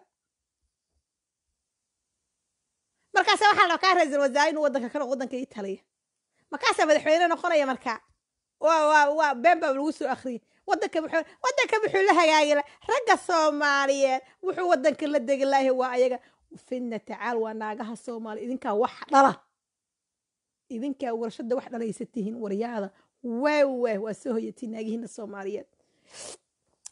A: markaasa waxaa la kaa ra-isul wasaare inuu wadanka ka noqo wadanka ii taliya markaasaa madaxweyne noqonaya markaa waa been baa lagu soo akriyay wadanka wadanka wuxuu la hagaagila ragga soomaaliyeed wuxuu wadanka la degilaahi waa ayaga fidna tacaal waa naagaha soomaaliya idinkaa wax dhala idinkaa warshada wax dhalaysa tihiin waryaada wewe waa soo hoyatii naagihiina soomaaliyeed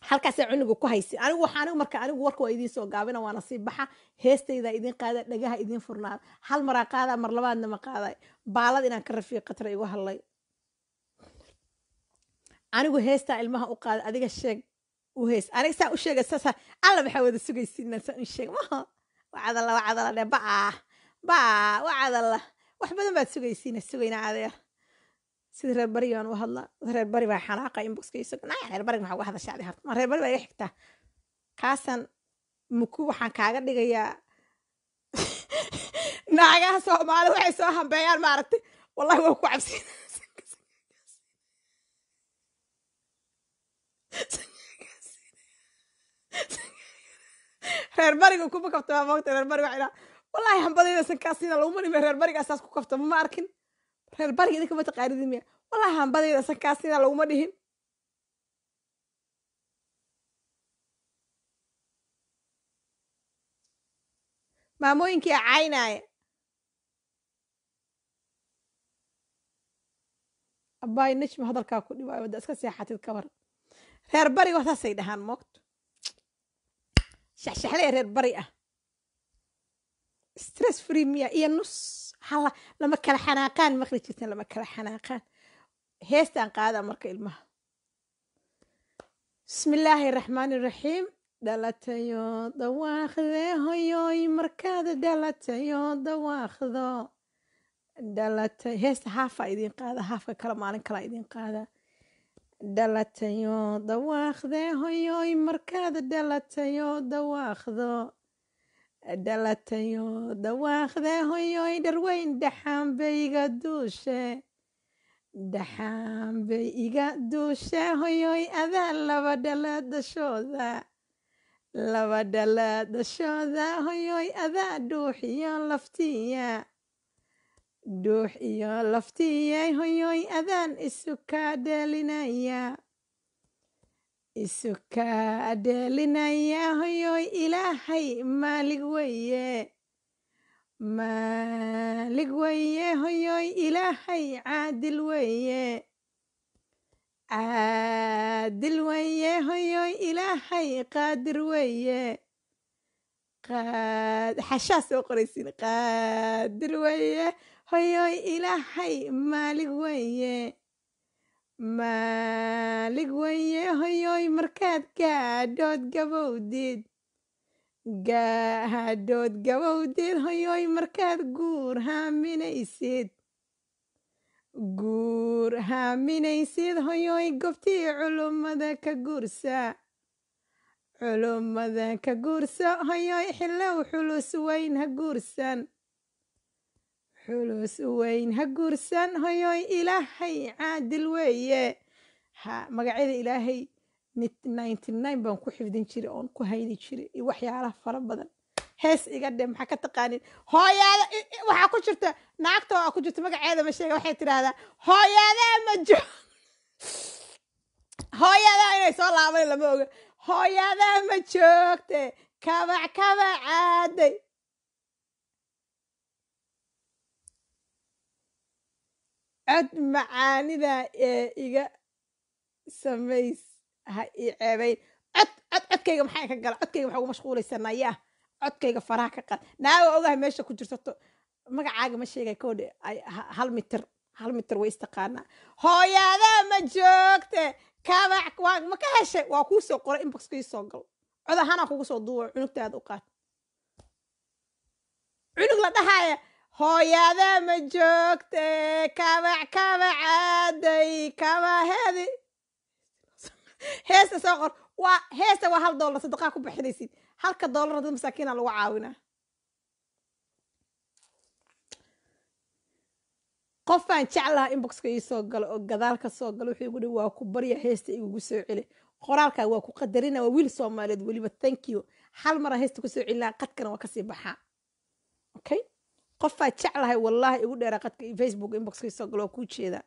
A: halkaasa cunuga ku haysi anigu waxaanigu marka anigu warka waa idin soo gaabina waana sii baxa heestaydaa idin qaada dhagaha idin furnaad hal maraa qaada mar labaadna ma qaaday baalad inaan ka rafiyo qatra igu hadlay anigu heestaa ilmaha u qaada adiga sheeg u heys aniga saa u sheega saasa alla maxaa wada sugaysiinaa saa u sheeg maha wacadalla wacadalla dhe baa baa wacadalla wax badan baad sugaysiina sugaynaa adeer sida reer bariga aan u hadla reer bari baa xanaaqa inboxka isagu naya reer barig maxaa uga hadashaadi horta ma reer bari baa iga xigtaa kaasan muku waxaan kaaga dhigayaa (laughs) naagaha soomaali waxay soo hambeeyaan maaragtay wallahi waa ku cabsi (laughs) reer bariga kuma kabta maa moogta reer bari waa inaa wallahi hambadayda sankaasina lagu marimay reer bariga asaas ku kabta ma arkin reer bariga idinka mataqaanid miya wallahi hambadayda sankaasina laguma dhihin maamooyinkii acaynaya abaay najma hadalkaa ku dhibaayo wada iska seexatid kabar reer bariga saasay dhahaan moogto shaxshaxlaya reer bari ah stress free miya iyo nus hala lama kala xanaaqaan maqli jirtan lama kala xanaaqaan heestaan qaada marka ilmaha bismillaahi raxmaani raxiim dhalatayo dhawaaqde hoyoy markaad dhalatayo dhawaaqdo dhalata heesta haafaa idin qaada haafka kale maalin kalaa idin qaada dhalatayo dhawaaqde hoyoy markaad dhalatayo dhawaaqdo dhalatayo dhawaaqda hoyoy dharweyn dhaxaan iga duushe dhaxaanbay iga duushe hoyoy adaa laba dashooda laba dashooda hoyoy adaa dhuux iyo laftiya dhuux iyo laftiya hoyoy adaan isu kaa dheelinaya Isukaa dhaalinaya hoyoy illahey maalig weye maalig weye hoyoy illahey caadil weye caadil weeye hoyoy illahey qaadir weeye xashaa soo qoraysin qaadir weye hoyoy illahey maalig weye Maalig weye hooyoy markaad gaadhood gabowdid gaadhood gabowdid hooyoy markaad guur haaminaysid guur haaminaysid hooyoy gobtii culummada ka guursa culummada ka guursa hooyoy xillow xulus weyn ha guursan xulus weyn ha guursan hoyoy ilaahay caadil weeye ha magacyada ilaahay ninety nine baan ku xifdin jiray oon ku haydi jiray iyo waxyaalaha fara badan hees iga dhe maxaa ka taqaanin hooyaada waxaa ku jirta naagta aa ku jirta magaceeda ma sheega waxay tidhaahdaa hooyaadaa ma jo (laughs) hooyaadaa inay soo laaban lama oga hooyaadaa ma joogte kabac kabac caaday cod macaanida ee iga samays ha i ceebayn cod cod codkayga maxaa ka gala codkayga maxaa ugu mashquulaysa nayaa codkayga faraha ka qad naago ogaha meesha ku jirtato magacaaga ma sheegay koodhe hal mitir hal mitir way istaqaanaa hooyaadaa ma joogte kabac waa ma ka heshay waa kuu soo qoray inbox kii soo gal cod ahaanaa kugu soo duuba cunugtaada u qaad cunug la dhahaaya hooyada ma joogte kabac kabacaaday kabahedi heesta soo qor waa heesta waa hal doolar sadaqaa ku bixinaysid halka doolarna dad masaakiina lagu caawinaa qof jeclaha inboxka ii soo galo oo gadaal ka soo galo wuxuu igu dhi waa ku barya heesta igugu soo celi qoraalkaa waa ku qadarina waa wiil soomaaliyeed weliba thank you hal mara heesta kusoo celina qadkana waa kasii baxaa okay qofaad jeclahay wallaahi igu dheera qadka iyo facebook inboxkiisoo galoo ku jeeda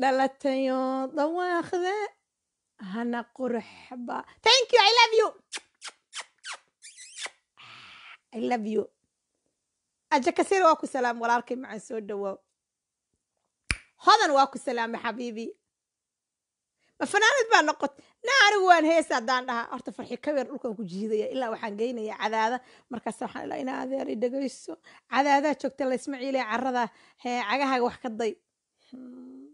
A: dhalatayoo dhawaaqde hana qurxba thank you i love you i love you aja kasiir waa ku salaam walaalkay macaan soo dhowaa hodan waa ku salaamay xabiibi ma fanaanad baa noqot na anigu waan heesa haddaan dhahaa horta farxi kabeer dhulkaan ku jiidaya ilaa waxaan geynaya cadaada markaas waxaan ilaa ina adeer i cadaadaa joogta laysma ciilay carada hee cagahaga wax ka day hmm.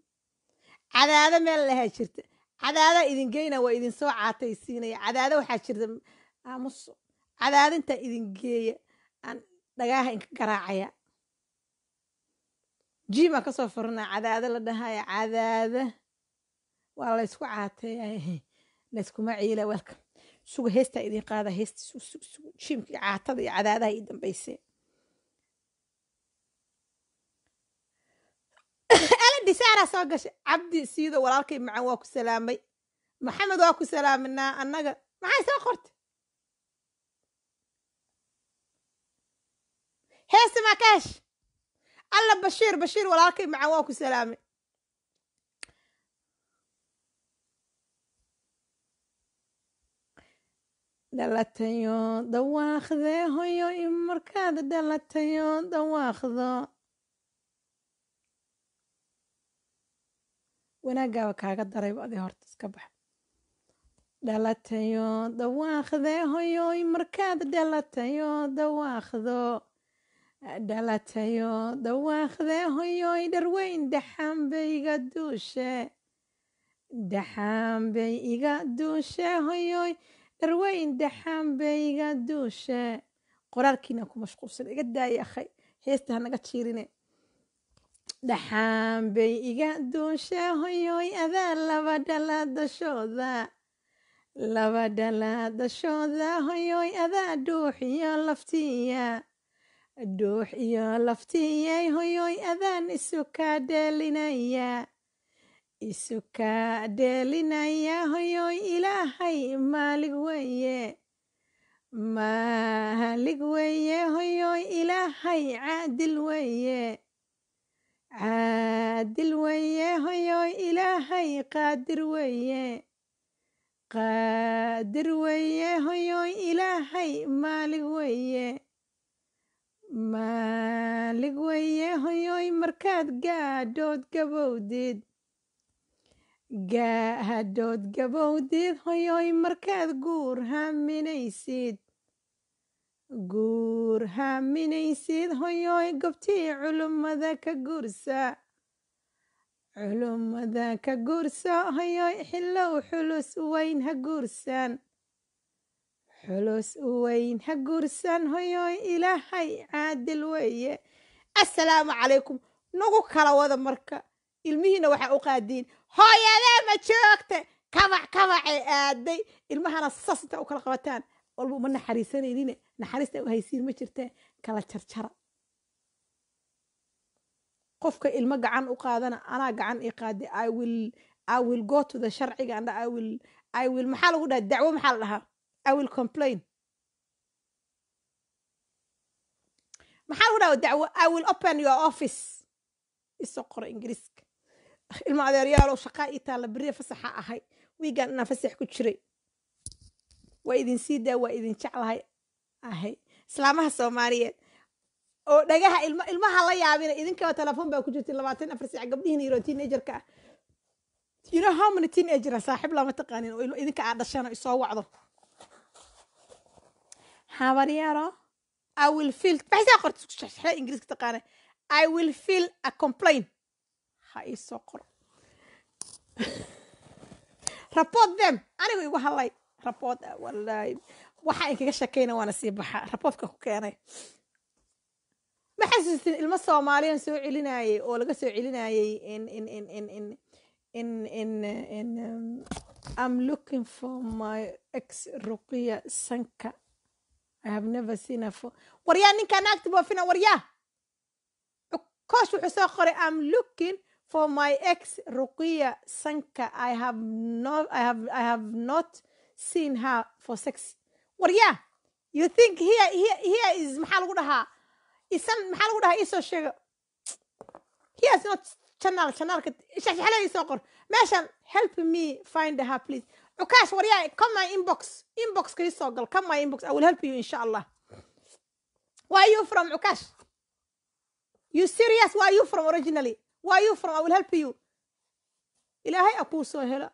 A: cadaada meel lahaa jirta cadaadaa idin geyna waa idin soo caataysiinaya cadaada waxaa jirta aamuso ah, cadaadintaa idin geeya aan dhagaaha inka garaacaya jiimaa kasoo furanaa cadaada la dhahaya cadaada waa laysku caateeya layskuma ciila welcome suga heesta idin qaada heestii jiimka iyo caatada iyo cadaadaha ii dambeysee (coughs) disaara soo gashay cabdi siido walaalkay macan waa ku salaamay maxamed waa ku salaaminaa annaga maxay soo qortay heese maa ka hesh alla bashiir bashiir walaalkay macan waa ku salaamay dhalatayo dhawaaqdee hooyo i markaad dhalatayo dhawaaqdo wanaagaaba kaaga darayba adi horta iska bax dhalatayo dhawaaqdee hoyoy markaad dhalatayo dhawaaqdo dhalatayo dhawaaqdee hoyoy dharweyn dhaxaanbay iga duushe dhaxaanbay iga duushe hoyoy darweyn daxaan iga duushe qoraalkiinaan ku mashquulsan iga daaya akhay heesta hanaga jiirine dhaxaan iga duushe hoyoy adaa laba dhala dashooda laba dhala dashooda hoyoy adaa dhuux iyo laftiya dhuux iyo laftiyay hoyoy adaan isu ka dheelinaya Isuka dheelinaya hoyoy Ilaahay maalig weeye maalig weeye hoyoy Ilaahay caadil weeye caadil weeye hoyoy Ilaahay qaadir weeye qaadir weeye hoyoy Ilaahay maalig weeye maalig weeye hoyoy markaad gaadhood gabowdid Gaahadood gabowdeed hooyoy markaad guur haaminaysid guur haaminaysid hoyoy gobtii culummada ka guursa culummada ka guursa hoyoy xillow xulus weyn ha guursan xulus weyn ha guursan hoyoy ilaahay caadil weeye assalaamu calaykum nagu kala wada marka ilmihiina waxa u qaadiin hooyadee ma joogta kabac kabacay aaday ilmahana saas intaa u kala qabataan walba ma naxariisanaynine naxariista u haysiin ma jirtee kala jarjara qofka ilmo gacan u qaadana anaa gacan i qaadi i will i will go to the sharciga andha i will i will maxaa lagu dhaha dacwo maxaa la dhahaa i will complain maxaa lagu dhaha dacwo i will open your office iso qoro ingiriiska ilma adeeryaalow shaqaa ii taalla beriya fasaxa ahay wiigan inaa fasax ku jiray waa idin sii daa waa idin jeclahay ahay islaamaha soomaaliyeed oo dhagaha ilmaha la yaabina idinkaba telefoon baa ku jirtay labaatan afar saac gabdhihiin yaro teenagerka ah you know how many teenager saaxiib lama taqaanin oo idinka aa dhashana isoo wacdo habaryaaro i will feel baxsaa qorta isku shexshexee ingiriiska taqaana i will feel a complaint ha iisoo qoro rabood dem anigu igu hadlay rabood walaahi waxaa inkaga kaga waana sii baxa raboodka ku keenay ma xasuustin ilmo soomaaliyan soo celinayay oo laga soo celinayay um, im looking for my ex ruqiya sanka i waryaa ninkaa naagta boofina waryaa koosh wuxuu soo qoray i'm looking for my ex Ruqia Sanka I have not I have seen her for sex waryaa you think here here here is maxaa lagu dhahaa isan maxaa lagu dhahaa isoo sheega here not channel channelka shashexelada isoo qor meeshan help me find her please cukaash waryaa come my inbox inbox isoo gal come my inbox I will help you insha allah why you from cukaash you serious why you from originally why from i will help you ilaahay a soo helo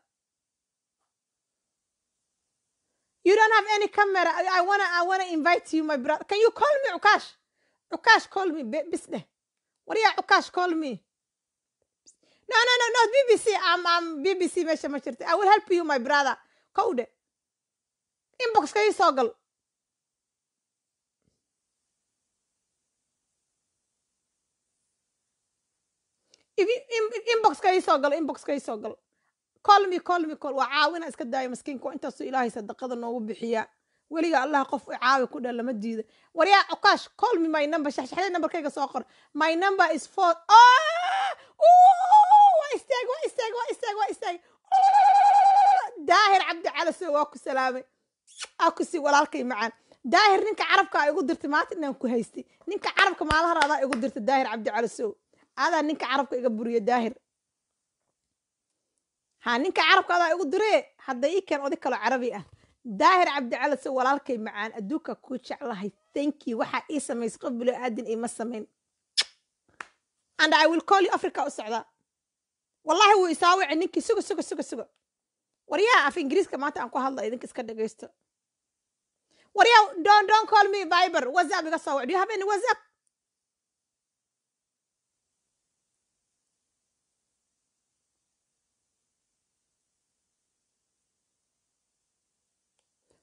A: you don't have any camera i wanna i wanna invite you my brother can you call me cukash cukaash call me bis dheh waryaa cukaash call me no no no no bbc am am bbc mesha ma jirta i will help you my brother kow dheh inbox kai soo gal inboxka isoo galo inboxka isoo galo colmi colmi col waa caawina iska daaya maskiinka waa intaasuu ilaahay sadaqada noogu bixiya weliga allah qof caawi ku dhan lama diida waryaa cokaash colmi my number shaxshaxday nambarkayga soo qor my number is four ah! waa istaag waa istaag waa istaag waa istaag daahir cabdi calase waa ku salaamay aa walaalkay macaan daahir ninka carabka aa igu dirtay maanta inaan ku haystay ninka carabka maalaha igu dirtay daahir cabdi calasow adaa ninka carabka iga buriyo daahir ha ninka carabka adaa igu diree hadda ii keen oday kaloo carabi ah daahir cabdicalase walaalkay macaan adduunka ku jeclahay tanki waxaa ii samays qof aadin iima samayn and i will call you africa u socdaa wallahi wuu isaawici ninkii suga suga suga suga waryaa af ingiriiska maanta aan ku hadla idinka iska dhagaysto waryaa don don call me viber whatsapp iga soo wac do you have any whatsapp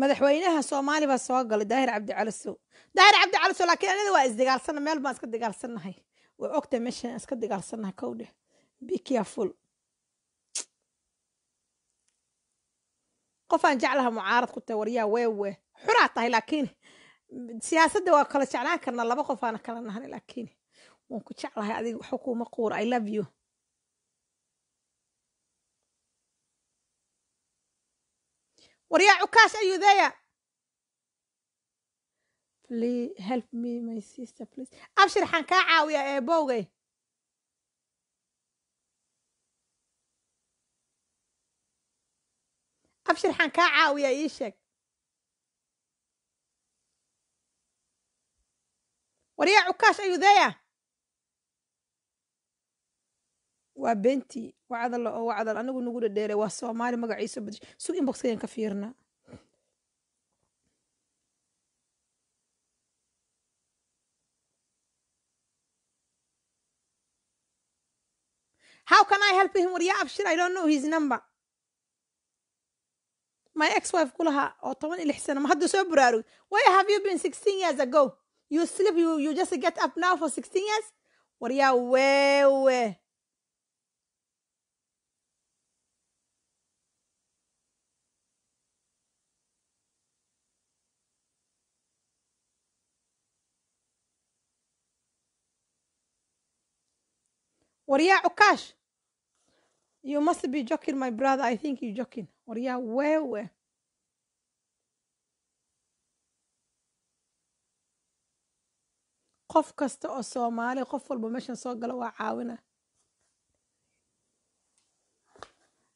A: madaxweynaha soomaali baa soo galay daahir cabdicalisow calisow daahir cabdi calisow anada waa isdagaalsana meel baan iska dagaalsannahay waa ogta meeshaan iska dagaalsannahay kow dheh be careful qofaan jeclaha mucaarad ku ta waryaa weewe xuraa tahay laakiin siyaasadda waa kala jeclaan karna laba qofaana kala nahan laakiin waan ku jeclahay adiga waxa kuuma quur i love you warya waryaa cukaas ayudaya abshir xaan kaa caawiyaa eebowge abshir xaan kaa caawiyaa ii sheeg waryaa ayuu ayudaya waa benti waa cadal oo waa cadal anigu nagu dhadheelay waa soomaali magaciisa badish sug inboxkayan ka fiirna How can I help him warya yeah, Abshir? I don't know his number. My ex-wife كلها oo toban اللي حسنا ما حد soo برارو. Why have you been 16 years ago? You sleep, you, you just get up now for 16 years? وريا وي waryaa cukaash you must be joking my brother i think you joking waryaa weewe qof kasta oo soomaali qof walba meeshan soo gala waa caawina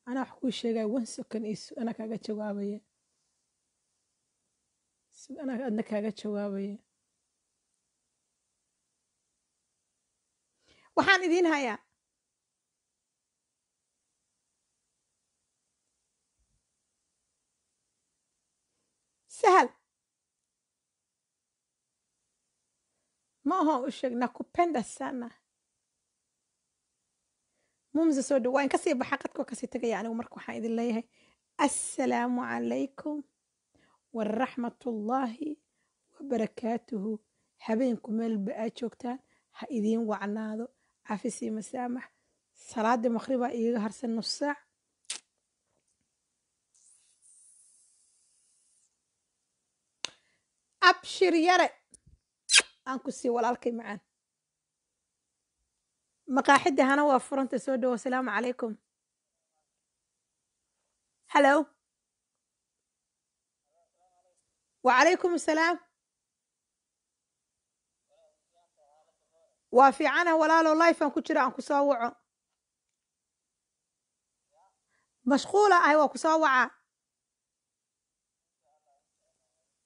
A: ana wax kuu sheegaa wan sokan su anaa kaaga jawaabaya anaa adna kaaga jawaabaya waxaan idiin hayaa سهل maaha u sheeg nakupenda sana mumse soo waa in kasii baxa qadkoo kasii tegaya anigu marka waxaan idin leeyahay assalaamu calaykum waraxmatullaahi wabarakaatuhu habeenku meelba aa joogtaan ha idiin wacnaado cafisii masaamax salaada maqhribaa iiga harsan nus saac أبشر يري أنكو سي ولالكي معان مقاحدة هنا وفرنت سودو والسلام عليكم هلو وعليكم السلام وفي عنا ولا لو لايف انكو شرا انكو صوعو مشغولة ايوا كو صوعو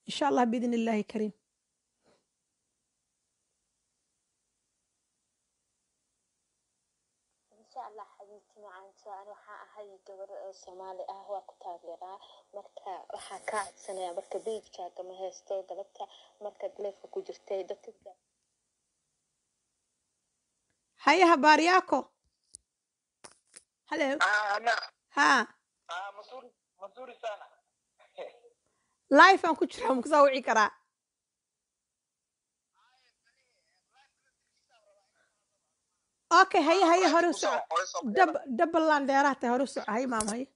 A: إن شاء الله بإذن الله كريم
B: waxaa ahay gabar soomaali ah waa ku taageeraa marka waxaa
A: ka codsanaya marka beijkaaga ma heysto galabta marka galeefka ku jirtay dadka haya habaaryaako halo ha
B: mazuri sana
A: life aan ku jiraa (laughs) ma kusaa wici karaa okay haye haye hore usoco dab dabbalan deeraha tahay hore usoco haye maama haye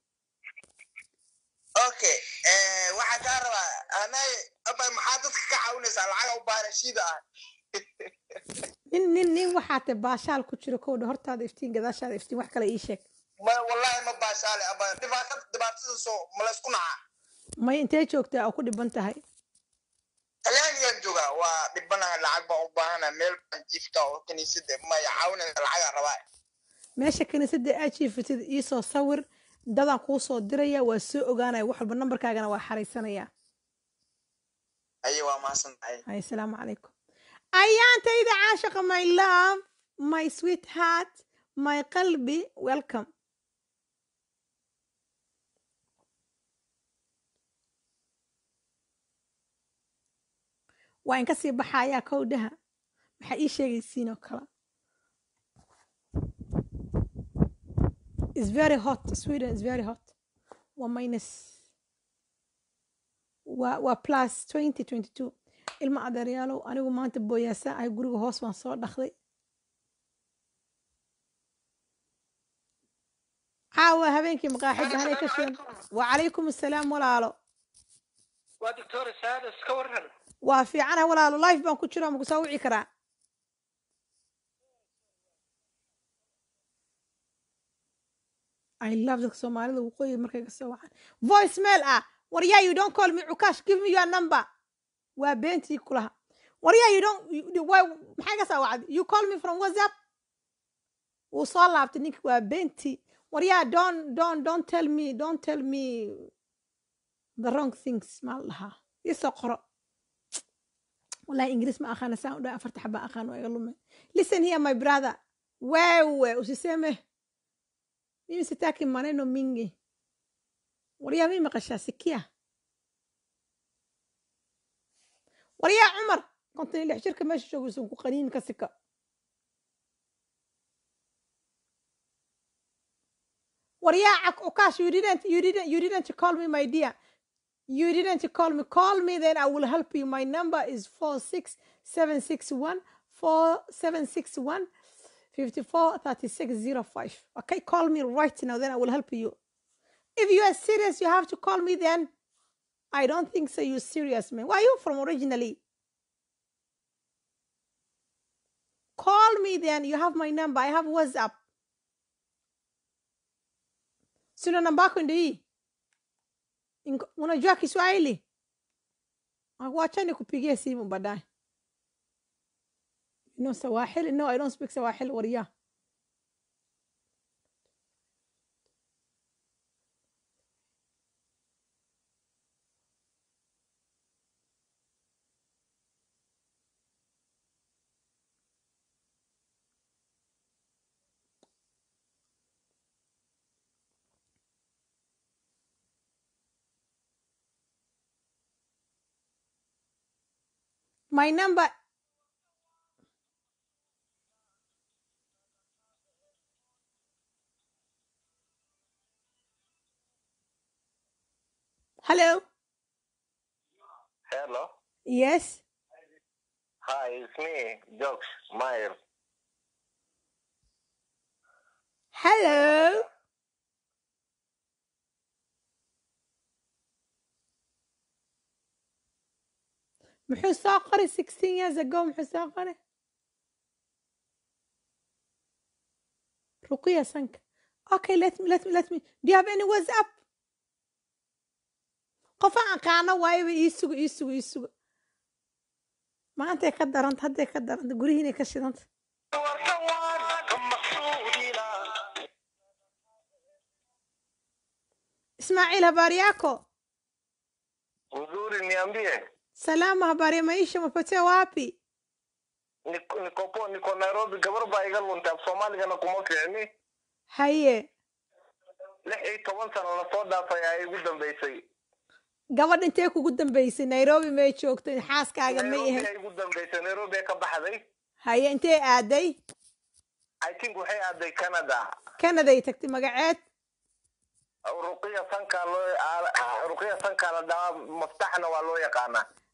B: okay eh, waxaa kaa rabaa anay abay maxaa dadka ka caawinaysaa lacag u baana ah
A: (laughs) nin nin nin waxaa baashaal ku jira kowdha hortaada iftiin gadaashaada iftiin wax kale ii sheeg
B: ma wallahi ma baashaale abay dhibaatada dhibaatada soo ma laysku nacaa
A: may intee joogtaa oo ku dhiban tahay
B: talaagaan joogaa waa dhibanaha lacag baan u baahana meel baan jiifta oo kiniisada maya caawinaysa lacagaa rabaa
A: meesha kiniisadda aa jiifatid eh, iisoo sawir dadaan kuu diraya waa soo ogaanaya wax walba nambarkaagana waa xaraysanaya
B: aye waa mahadsantahay
A: ay asalaamu calaykum ayaantayda caashaqa my love my sweet heart my qalbi welcome waa in kasii baxayaa kowdhaha maxaa ii sheegaysiin oo kale very hot sweden is very hot waa minus waa waa plus twenty twenty two ilma adeeryaalow anigu maanta booyaasa ahay guriga hoos waan soo dhaqday caawa habeenkii maqaaxida hanay ka shidan wacalaykum asalaam walaalo
B: waa doctor saada iska waran
A: waa fiicana ah, walaalo life baan ku jiro maku soo wici karaa i love dadka soomaalida waqooyi markay kasoo waxaan voice mail ah waryaa you don't call me cukash give me your number waa beentii kulaha waryaa you don't maxay ka wacday you call me from whatsapp wuu soo laabtay ninki waa beentii waryaa don don don't tell me don't tell me the wrong things maa la dhahaa qoro wallahi ingiriis ma aqaana saan u dha afarta xaba aqaan iga lume listen here my brother wewe usiseme mimi sitaki maneno mingi waryaa mi maqashaa sikia waryaa cumar konton iyo lix jirka meesha joogo isan ku qaniin ka sika waryaa cag okaash you didn't you didn't you didn't call me my dear you didn't call me call me then i will help you my number is 46761 4761 543605 okay call me right now then i will help you if you are serious you have to call me then i don't think so you're serious man where are you from originally call me then you have my number i have whatsapp sina unajua kiswahili ah, wacha kupigia simu baadaye you know no i don't speak swahili waria My number Hello. Hello. Yes.
B: Hi, it's me, Jokes Meyer.
A: Hello. محو ساقري سكسين يا زقوم محو ساقري رقية سنك اوكي لات مي لات مي لات مي دي هاف اني واتساب قفا انقانا واي يسوق يسوق يسوق ما انت كدر انت هدي كدر انت قولي هنا كشي انت اسماعيل هبارياكو
B: حضور النيامبيه
A: Salama, habari ya maisha, umepotea wapi?
B: Niko niko Nairobi, gabar baa iga lunta af Soomaaligana kuma fiicni.
A: Haye.
B: Lix iyo eh, toban eh, sano lasoo dhaafay ayaa igu dambeysay.
A: Gabadh intee kugu dambeysay? Nairobi may joogtay? Xaaskaaga may ahayd? Nairobi
B: igu eh. dambeysay, Nairobi ka baxday.
A: Haye, intee aaday?
B: I think waxay aaday Canada.
A: Canada ay tagtay magaceed?
B: Ruqiya Sankaalo, ah, ah, Ruqiya Sankaalo dhaa maftaxna waa loo yaqaanaa.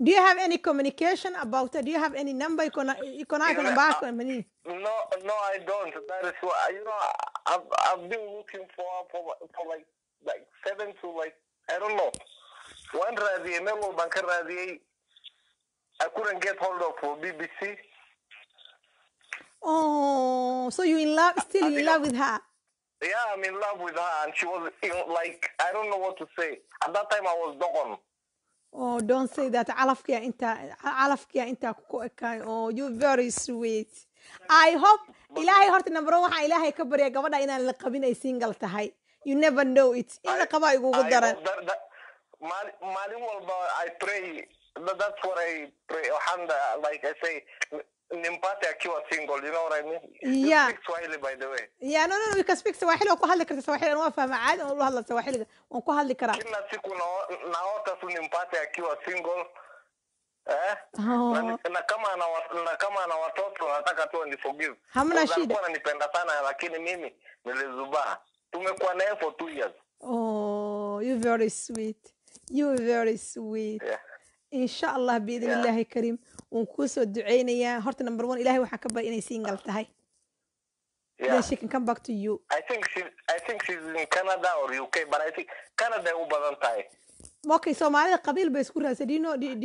A: Do you have any communication about it? Do you have any number you can you can I can back on me?
B: No, no, I don't. That is why you know I've I've been looking for for, for like like seven to like I don't know. One radio, Melo Banker radio. I couldn't get hold of for BBC.
A: Oh, so you in love? Still I in love i with her?
B: Yeah, I'm in love with her, and she was you know, like I don't know what to say. At that time, I was dumb.
A: oo oh, doonsay that calafkiya intaa calafkiya intaa ku ekaay oo oh, you very sweet i hope ilaahay horta number one ilaahay ka barya gabadha inaan la qabin ay single tahay you never know it in la qabaa igugu daran
B: maalin walba i pray that's what I pray. Ohanda, like I say, nimpate akiwa single, you know what I mean? You yeah. speak Swahili by the way.
A: Yeah, no, no, no, you can speak Swahili, waan ku hadli Swahili, waan fahma caadi, waan hadla Swahiliga, waan ku hadli karaa.
B: Kila siku naota tu nimpate akiwa single. Eh? Oh. Na, na kama ana na kama ana watoto nataka tu aniforgive. Hamna shida. Alikuwa ananipenda sana lakini mimi nilizubaa. Tumekuwa naye for two years.
A: Oh, you are very sweet. You are very sweet. Yeah. insha allah biidn illaahi kariim waan kuusoo duceynayaa horta number one ilahay waxaan ka bari inay singal tahay Yeah. Then Okay, Soomaalida qabiil bay isku raadsan. Do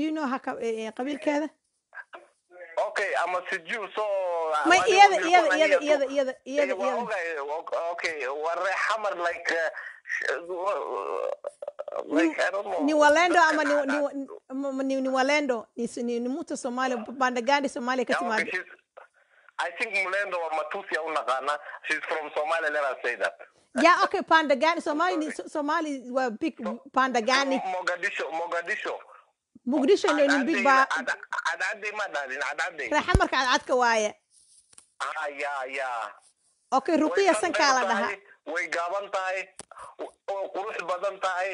A: you know eh, eh, qabiilkeeda?
B: Okay, I'm a so uh, Ma iyada iyada iyada iyada iyada iyada. Okay, warre hammer like uh, like, I don't know. (laughs) Ni Walendo ama ni,
A: ni, ni, ni Walendo ni, ni, mtu Somalia banda gani Somalia kati yeah,
B: I think Mlendo wa Matusi au Nagana she's from Somalia let us say that
A: yeah okay panda gani Somali ni Somali wa big panda gani
B: Mogadisho Mogadisho
A: Mogadisho ndio ni big ba
B: adade madadin adade rahamarka adadka waaye ah yeah yeah
A: okay ruqiya san dhaha
B: way gaaban tahay oo qurux badan tahay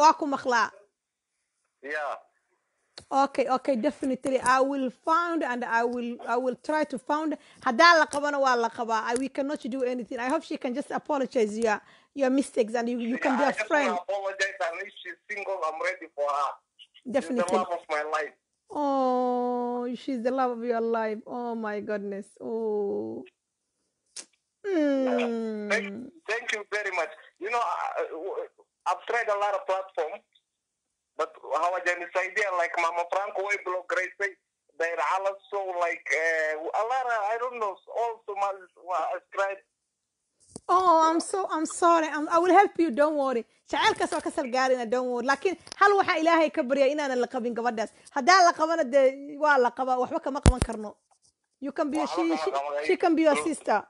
A: waa ku maqlaa yeah okay okay definitely i will found and i will i will try to found hadaa la qabana waa la qabaa we cannot do anything i hope she can just apologize your your mistakes and you, you can be a friend definitely Oh, she's the love of your life. Oh my goodness. Oh. Mm. Uh, thank,
B: you very much. You know, I, have tried a lot of platforms, but how I get this idea, like Mama Franco, I blog great They're also like uh, a lot of, I don't know, all Somalis well, tried.
A: oh I'm so I'm sorry I'm, I will help you don't worry jacaylkaas waa ka salgaarina don't worry laakiin hal waxaa ilaahay ka baryaa inaanan la qabin gabadhaas haddaa la qabana dee waa la qabaa waxba kama qaban karno you can be she, she, she can be your sister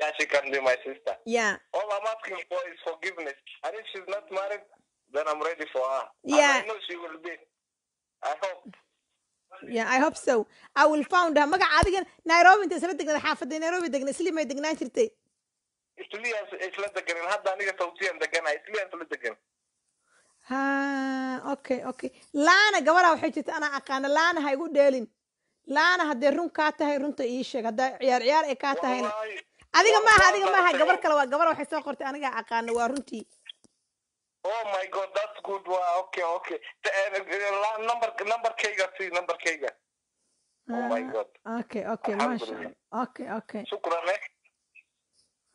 B: Yeah, she can be my sister. Yeah. All I'm asking for is forgiveness. And if she's not married, then I'm ready for her. Yeah. And I know she will be. I hope
A: ya i hope so i will found magaca adiga nairobi intay isla degnada xaafadda nairobi degna isliimay degnaan jirtay
B: isliyaan isla deganin hadda aniga sawtiyaan deganahay isliyaan isla degan
A: ha okay okay laana gabara waxay jirta anaa aqaana laana ha igu dheelin laana haddee run kaa tahay runta ii sheeg haddaa ciyaar ciyaar ay kaa tahayna adiga maaha adiga maaha gabar kale waa gabar waxay soo qortay anigaa aqaana waa runtii
B: Oh my god, that's good. Wow, okay, okay. The uh, Number, number K numberkayga sii numberkayga. Oh my uh, god.
A: Okay, okay, maasha. Okay, okay. Shukran. Eh?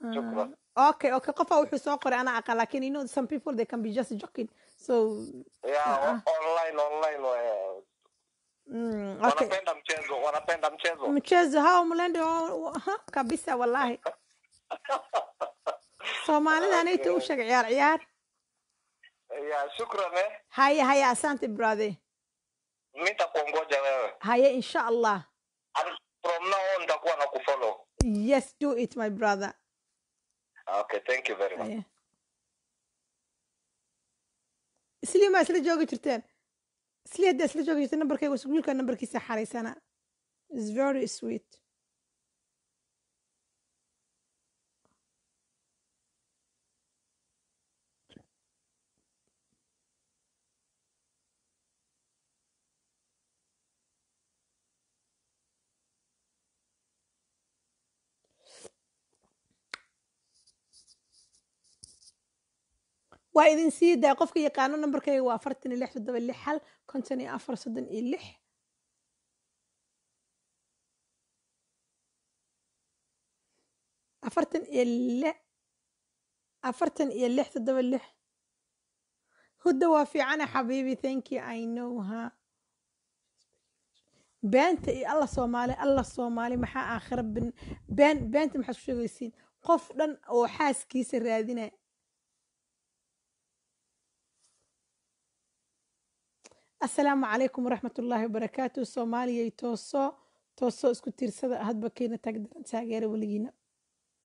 A: Uh, Shukran. Okay, okay. Qofa wuxuu soo qoray ana aqal you know some people they can be just joking. So
B: Yeah, uh, online online way. Mm, okay. Wanapenda mchezo, wanapenda mchezo.
A: Mchezo mm, hao mlende kabisa wallahi. (laughs) I need to sheeg yar, yar.
B: ya shukran eh.
A: Haya haya, asante brother.
B: Nitakuongoja wewe.
A: Haya, insha Allah.
B: And from now on nitakuwa na kufollow.
A: Yes, do it my brother.
B: Okay, thank you very much. Haya.
A: islima isla joogi jirteen isli hadda isla joogi jirteen nambarkayga isguulka nambarkiisa xaraysana is very sweet waa idin sii daay qofka yaqaano nambarkayga waa afartan iyo lix todoba lix hal konton iyo afar soddon iyo lix afartan iyo li afartan iyo lix toddoba lix hudda waa fiicana xabiibi thank you i know ha beenta iyo alla soomaali alla soomaali maxaa aakhira been beenta maxaad ku sheegaysiin qof dhan oo xaaskiisa raadinaya asalaamu calaykum waraxmatullaahi wabarakaatu soomaaliyay tooso tooso isku tiirsada hadba keena taageera weligiina